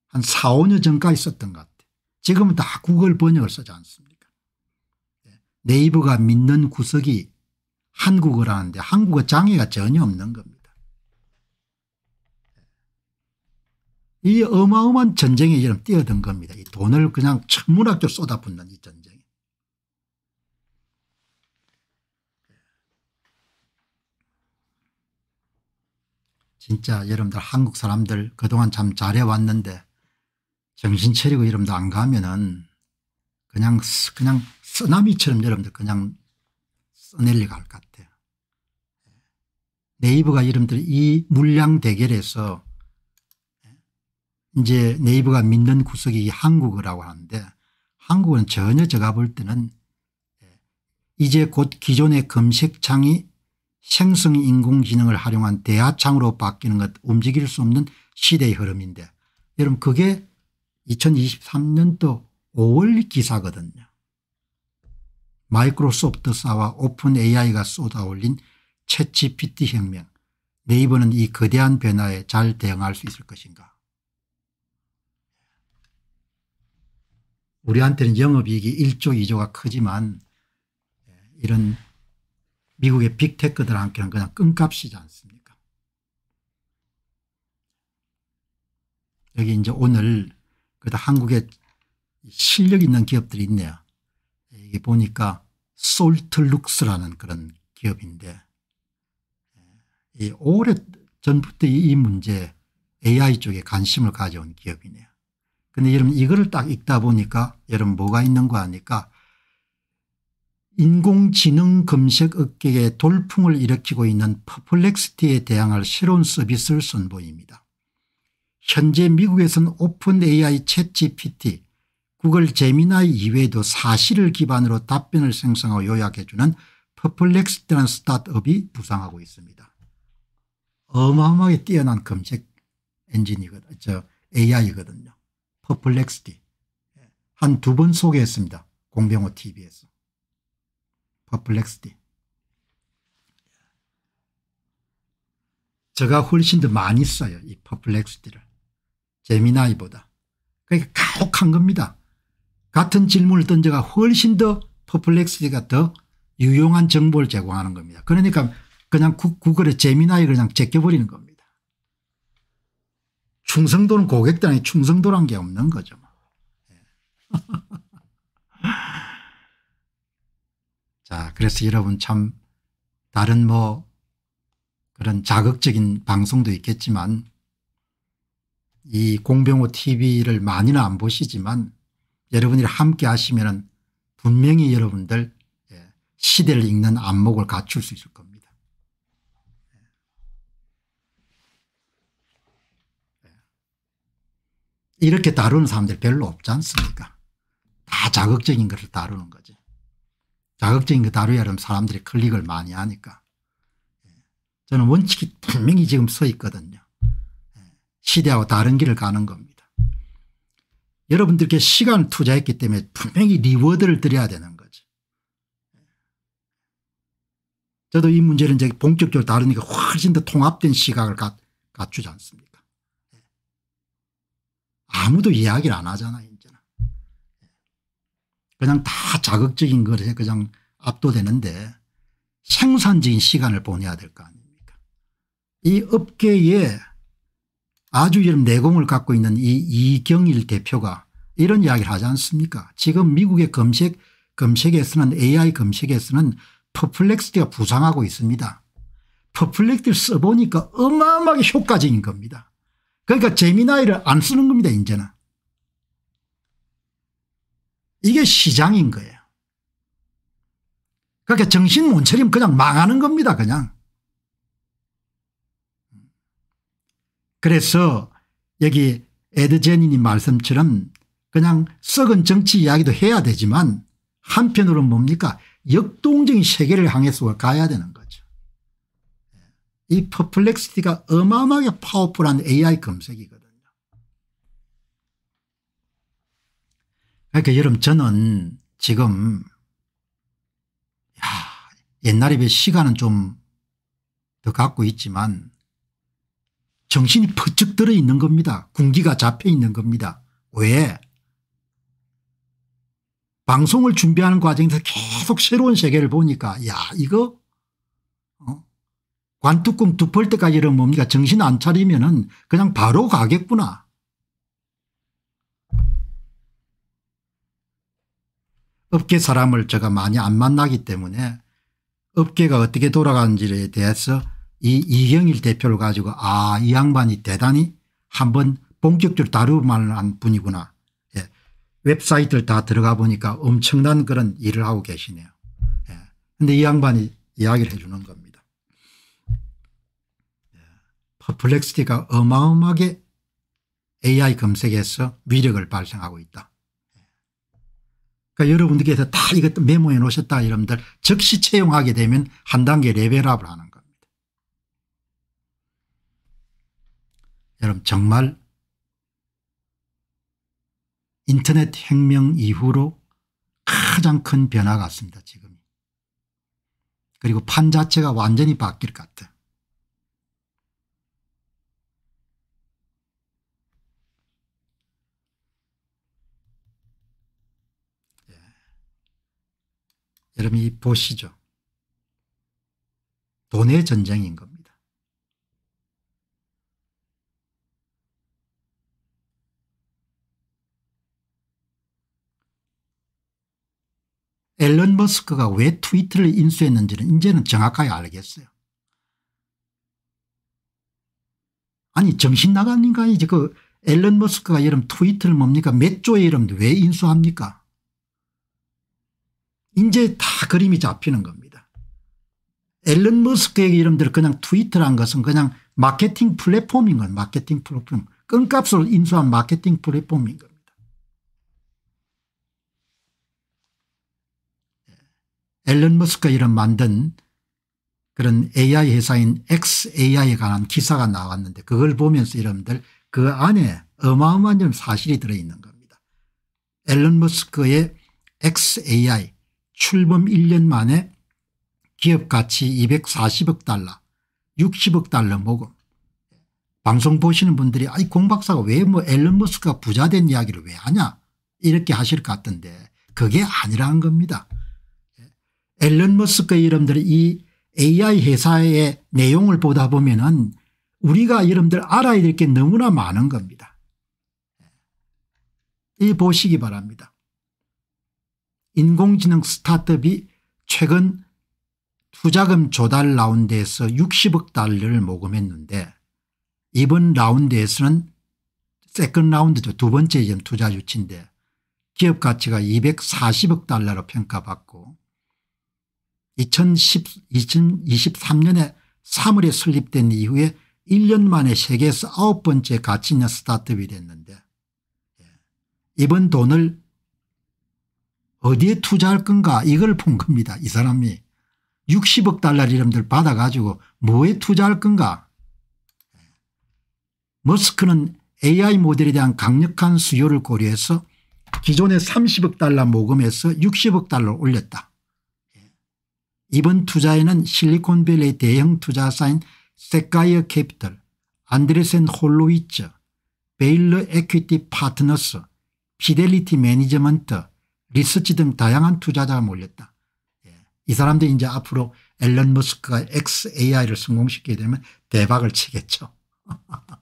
한 4, 5년 전까지 썼던 것 같아요. 지금은 다 구글 번역을 쓰지 않습니까 예. 네이버가 믿는 구석이 한국어라는데 한국어 장애가 전혀 없는 겁니다. 예. 이 어마어마한 전쟁에 이런 뛰어든 겁니다. 이 돈을 그냥 천문학적으로 쏟아붓는 이 전쟁. 진짜 여러분들 한국 사람들 그동안 참 잘해왔는데 정신 차리고 여러분들 안 가면은 그냥 그냥 쓰나미처럼 여러분들 그냥 써내려갈 것 같아요. 네이버가 여러분들 이 물량 대결에서 이제 네이버가 믿는 구석이 한국어라고 하는데 한국은 전혀 제가 볼 때는 이제 곧 기존의 검색창이 생성인공지능을 활용한 대하창으로 바뀌는 것 움직일 수 없는 시대의 흐름인데 여러분 그게 2023년도 5월 기사거든요. 마이크로소프트사와 오픈 AI가 쏟아올린 채찌PT 혁명 네이버는 이 거대한 변화에 잘 대응할 수 있을 것인가 우리한테는 영업이익이 1조 2조가 크지만 예, 이런 미국의 빅테크들한테는 그냥 끈값이지 않습니까? 여기 이제 오늘 그다 한국에 실력 있는 기업들이 있네요. 이게 보니까 솔트룩스라는 그런 기업인데 예, 이 오래 전부터 이 문제 AI 쪽에 관심을 가져온 기업이네요. 근데 여러분 이거를 딱 읽다 보니까 여러분 뭐가 있는 거 아니까 인공지능 검색 업계의 돌풍을 일으키고 있는 퍼플렉스티에 대항할 새로운 서비스를 선보입니다. 현재 미국에서 오픈 AI 챗 GPT 구글 제미나이 이외에도 사실을 기반으로 답변을 생성하고 요약해주는 퍼플렉스티라는 스타트업이 부상하고 있습니다. 어마어마하게 뛰어난 검색 엔진이거든요. AI거든요. 퍼플렉스티. 한 두 번 소개했습니다. 공병호 tv에서. 퍼플렉스디. 제가 훨씬 더 많이 써요. 이 퍼플렉스디를. 재미나이보다. 그러니까 가혹한 겁니다. 같은 질문을 던져가 훨씬 더 퍼플렉스디가 더 유용한 정보를 제공하는 겁니다. 그러니까 그냥 구글에 재미나이 그냥 제껴버리는 겁니다. 충성도는 고객단에 충성도란 게 없는 거죠. 뭐. 예. 자, 그래서 여러분 참 다른 뭐 그런 자극적인 방송도 있겠지만 이 공병호 tv를 많이는 안 보시지만 여러분이 함께 하시면 분명히 여러분들 예, 시대를 읽는 안목을 갖출 수 있을 겁니다. 예. 예. 이렇게 다루는 사람들 별로 없지 않습니까 다 자극적인 것을 다루는 거죠 자극적인 거 다루야 하면 사람들이 클릭을 많이 하니까. 저는 원칙이 분명히 지금 서 있거든요. 시대하고 다른 길을 가는 겁니다. 여러분들께 시간 투자했기 때문에 분명히 리워드를 드려야 되는 거죠. 저도 이 문제는 이제 본격적으로 다루니까 훨씬 더 통합된 시각을 갖추지 않습니까? 아무도 이야기를 안 하잖아요. 그냥 다 자극적인 것에 그냥 압도되는데 생산적인 시간을 보내야 될 거 아닙니까 이 업계에 아주 이런 내공을 갖고 있는 이 이경일 대표가 이런 이야기를 하지 않습니까 지금 미국의 검색 검색에서는 AI 검색에서는 퍼플렉스티가 부상하고 있습니다. 퍼플렉스티를 써보니까 어마어마하게 효과적인 겁니다. 그러니까 재미나이를 안 쓰는 겁니다 이제는. 이게 시장인 거예요. 그렇게 그러니까 정신 못 차리면 그냥 망하는 겁니다. 그냥. 그래서 여기 에드제니님 말씀처럼 그냥 썩은 정치 이야기도 해야 되지만 한편으로는 뭡니까 역동적인 세계를 향해서 가야 되는 거죠. 이 퍼플렉시티가 어마어마하게 파워풀한 AI 검색이거든요. 그러니까 여러분 저는 지금 야, 옛날에 비해 시간은 좀 더 갖고 있지만 정신이 퍼쩍 들어있는 겁니다. 군기가 잡혀있는 겁니다. 왜? 방송을 준비하는 과정에서 계속 새로운 세계를 보니까 야 이거 어? 관뚜껑 두펄 때까지는 뭡니까 정신 안 차리면 은 그냥 바로 가겠구나. 업계 사람을 제가 많이 안 만나기 때문에 업계가 어떻게 돌아가는지에 대해서 이 이경일 대표를 가지고 아이 양반이 대단히 한 번 본격적으로 다루만 한 분이구나. 예. 웹사이트를 다 들어가 보니까 엄청난 그런 일을 하고 계시네요. 그런데 예. 이 양반이 이야기를 해 주는 겁니다. 예. 퍼플렉스티가 어마어마하게 AI 검색에서 위력을 발생하고 있다. 그러니까 여러분들께서 다이것 메모해 놓으셨다 여러분들 즉시 채용하게 되면 한 단계 레벨업을 하는 겁니다. 여러분 정말 인터넷 혁명 이후로 가장 큰변화같습니다 지금. 그리고 판 자체가 완전히 바뀔 것 같아요. 여러분 이 보시죠. 돈의 전쟁인 겁니다. 앨런 머스크가 왜 트위터를 인수했는지는 이제는 정확하게 알겠어요. 아니 정신 나간 인간이지 그 앨런 머스크가 여러분 트위터를 뭡니까 몇 조의 이름 왜 인수합니까? 이제 다 그림이 잡히는 겁니다. 앨런 머스크의 이름들 그냥 트위터란 것은 그냥 마케팅 플랫폼인 건 마케팅 플랫폼. 끈값으로 인수한 마케팅 플랫폼인 겁니다. 예. 앨런 머스크 이름 만든 그런 AI 회사인 XAI에 관한 기사가 나왔는데 그걸 보면서 여러분들 그 안에 어마어마한 사실이 들어있는 겁니다. 앨런 머스크의 XAI 출범 1년 만에 기업가치 240억 달러 60억 달러 모금 방송 보시는 분들이 아이 공박사가 왜뭐 앨런 머스크가 부자 된 이야기를 왜 하냐 이렇게 하실 것 같은데 그게 아니라는 겁니다. 앨런 머스크 이름들 이 AI 회사의 내용을 보다 보면 은 우리가 여러분들 알아야 될 게 너무나 많은 겁니다. 이 보시기 바랍니다. 인공지능 스타트업이 최근 투자금 조달 라운드에서 60억 달러를 모금했는데 이번 라운드에서는 세컨 라운드죠. 두 번째 투자 유치인데 기업 가치가 240억 달러로 평가받고 2010, 2023년에 3월에 설립된 이후에 1년 만에 세계에서 아홉 번째 가치 있는 스타트업이 됐는데 예, 이번 돈을 어디에 투자할 건가 이걸 본 겁니다. 이 사람이 60억 달러 이름들 받아가지고 뭐에 투자할 건가 머스크는 AI 모델에 대한 강력한 수요를 고려해서 기존의 30억 달러 모금에서 60억 달러 올렸다. 이번 투자에는 실리콘밸리 대형 투자사인 세카이어 캐피털, 안드레센 홀로위츠, 베일러 에퀴티 파트너스, 피델리티 매니지먼트, 리서치 등 다양한 투자자가 몰렸다. 예. 이 사람들이 이제 앞으로 앨런 머스크가 XAI를 성공시키게 되면 대박을 치겠죠.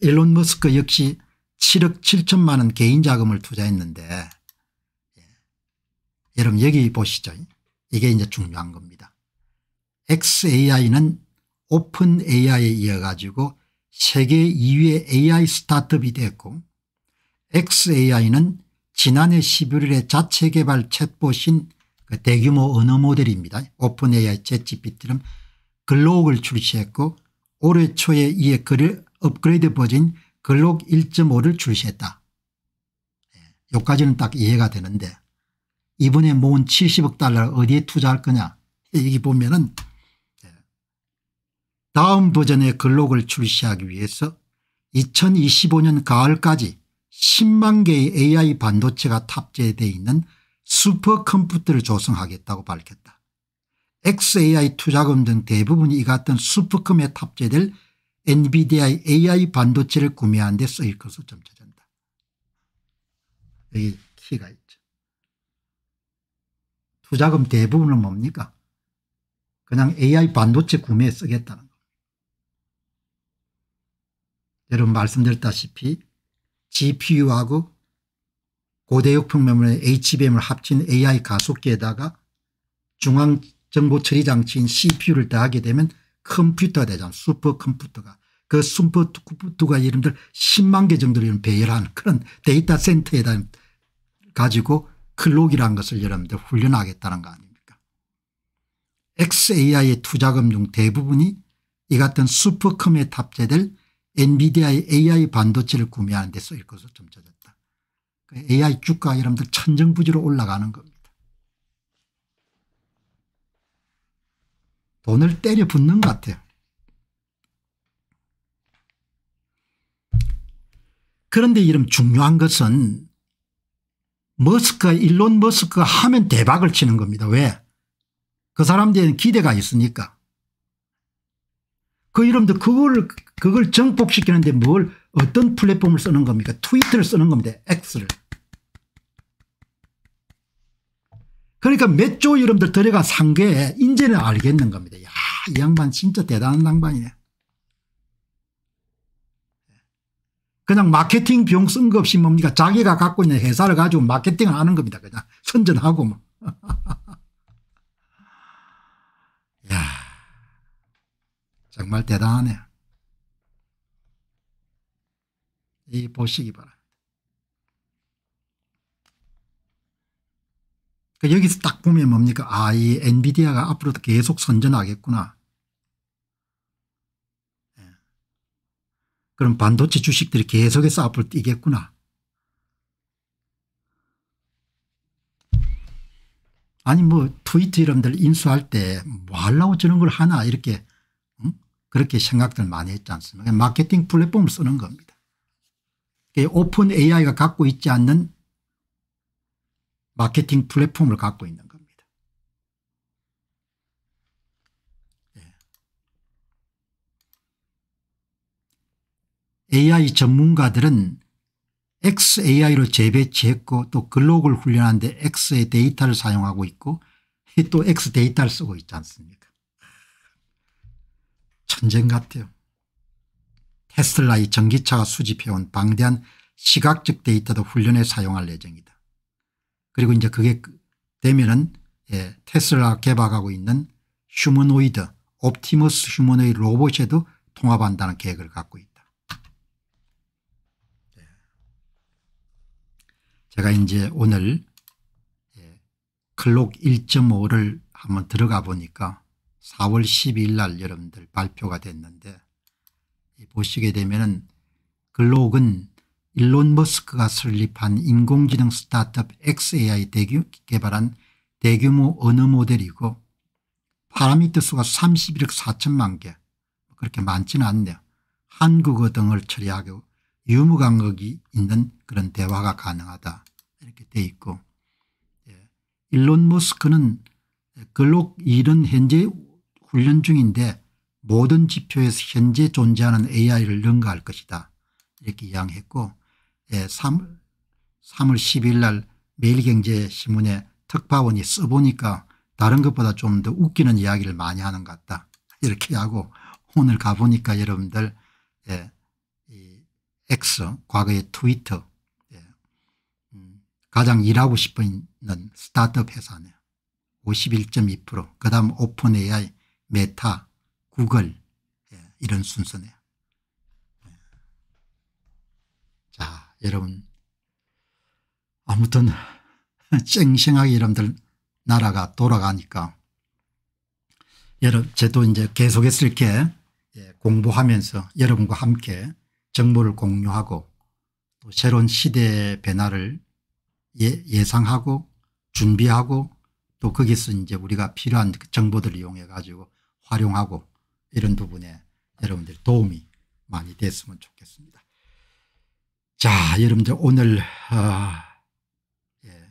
일론 머스크 역시 7억 7천만 원 개인 자금을 투자했는데 예. 여러분 여기 보시죠. 이게 이제 중요한 겁니다. XAI는 오픈 AI에 이어 가지고 세계 2위의 AI 스타트업이 됐고 XAI는 지난해 11일에 자체 개발 챗봇인 그 대규모 언어 모델입니다. 오픈 AI 챗GPT는 글록을 출시했고 올해 초에 이에 글을 업그레이드 버전 글록 1.5를 출시했다. 여기까지는 예, 딱 이해가 되는데 이번에 모은 70억 달러를 어디에 투자할 거냐 여기 보면은 다음 버전의 글록을 출시하기 위해서 2025년 가을까지 10만 개의 AI 반도체가 탑재되어 있는 슈퍼컴퓨터를 조성하겠다고 밝혔다. XAI 투자금 등 대부분이 이 같은 슈퍼컴에 탑재될 엔비디아의 AI 반도체를 구매한 데 쓰일 것으로 점쳐진다. 여기 키가 있죠. 투자금 대부분은 뭡니까? 그냥 AI 반도체 구매에 쓰겠다는 여러분 말씀드렸다시피 GPU하고 고대역풍 매물의 HBM을 합친 AI 가속기에다가 중앙정보처리 장치인 CPU를 더하게 되면 컴퓨터가 되잖아 슈퍼컴퓨터가. 그 슈퍼컴퓨터가 이름들 10만 개 정도를 배열한 그런 데이터 센터에다 가지고 클록이라는 것을 여러분들 훈련하겠다는 거 아닙니까 XAI의 투자금중 대부분이 이 같은 슈퍼컴에 탑재될 엔비디아의 AI 반도체를 구매하는 데 쓰일 것으로 점쳐졌다 AI 주가 여러분들 천정부지로 올라가는 겁니다. 돈을 때려 붙는 것 같아요. 그런데 이런 중요한 것은 머스크가 일론 머스크가 하면 대박을 치는 겁니다. 왜? 그 사람들에는 기대가 있으니까. 그 이름도 그걸 그걸 정복시키는데 뭘 어떤 플랫폼을 쓰는 겁니까? 트위터를 쓰는 겁니다. X를. 그러니까 몇 조 이름들 들어가 산게 인제는 알겠는 겁니다. 야, 이 양반 진짜 대단한 양반이네. 그냥 마케팅 비용 쓴 거 없이 뭡니까? 자기가 갖고 있는 회사를 가지고 마케팅을 하는 겁니다. 그냥 선전하고 뭐. 야. 정말 대단하네. 이 보시기 바랍니다. 그 여기서 딱 보면 뭡니까? 아, 이 엔비디아가 앞으로도 계속 선전하겠구나. 예. 그럼 반도체 주식들이 계속해서 앞을 뛰겠구나. 아니 뭐 트위터 이름들 인수할 때 뭐 하려고 저런 걸 하나 이렇게 그렇게 생각들 많이 했지 않습니까 마케팅 플랫폼을 쓰는 겁니다. 오픈 AI가 갖고 있지 않는 마케팅 플랫폼을 갖고 있는 겁니다. 예. AI 전문가들은 XAI로 재배치했고 또 글록을 훈련하는데 X의 데이터를 사용하고 있고 또 X 데이터를 쓰고 있지 않습니까 전쟁 같아요 테슬라의 전기차가 수집해온 방대한 시각적 데이터도 훈련에 사용할 예정이다. 그리고 이제 그게 되면은 예, 테슬라 개발하고 있는 휴머노이드 옵티머스 휴머노이드 로봇에도 통합한다는 계획을 갖고 있다. 예. 제가 이제 오늘 예, 클록 1.5를 한번 들어가 보니까 4월 12일 날 여러분들 발표가 됐는데 보시게 되면은 글록은 일론 머스크가 설립한 인공지능 스타트업 XAI 대규, 개발한 대규모 언어 모델이고 파라미터 수가 31억 4천만 개 뭐 그렇게 많지는 않네요. 한국어 등을 처리하고 유무 감각이 있는 그런 대화가 가능하다 이렇게 돼 있고 예. 일론 머스크는 글록 1은 현재 훈련 중인데 모든 지표에서 현재 존재하는 AI를 능가할 것이다. 이렇게 이야기했고 예, 3, 3월 10일 날 매일경제신문에 특파원이 써보니까 다른 것보다 좀 더 웃기는 이야기를 많이 하는 것 같다. 이렇게 하고 오늘 가보니까 여러분들 예, 이 X 과거의 트위터 예, 음, 가장 일하고 싶은 스타트업 회사네요. 51.2% 그다음 오픈 AI 메타, 구글 예, 이런 순서네요. 예. 자 여러분 아무튼 쨍생하게 여러분들 나라가 돌아가니까 여러분 저도 이제 계속해서 이렇게 예, 공부하면서 여러분과 함께 정보를 공유하고 또 새로운 시대의 변화를 예, 예상하고 준비하고 또 거기서 이제 우리가 필요한 정보들을 이용해 가지고 활용하고 이런 부분에 여러분들 도움이 많이 됐으면 좋겠습니다. 자 여러분들 오늘 아, 예.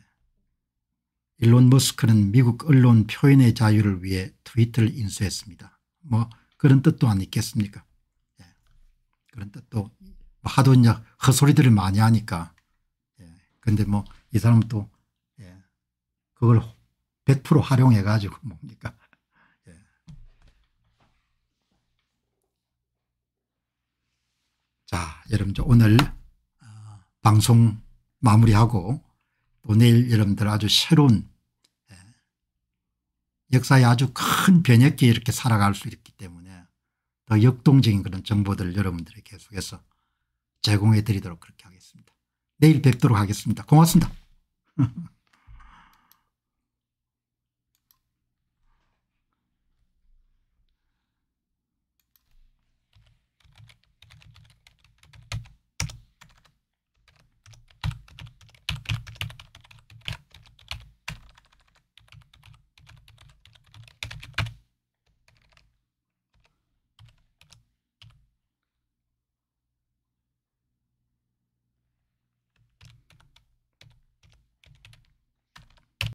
일론 머스크는 미국 언론 표현의 자유를 위해 트위터를 인수했습니다. 뭐 그런 뜻도 안 있겠습니까 예. 그런 뜻도 하도 이제 헛소리들을 많이 하니까 그런데 예. 뭐이 사람 또 예. 그걸 100% 활용해 가지고 뭡니까 자, 여러분 오늘 어, 방송 마무리하고 또 내일 여러분들 아주 새로운 예, 역사의 아주 큰 변혁기에 이렇게 살아갈 수 있기 때문에 더 역동적인 그런 정보들을 여러분들이 계속해서 제공해 드리도록 그렇게 하겠습니다. 내일 뵙도록 하겠습니다. 고맙습니다.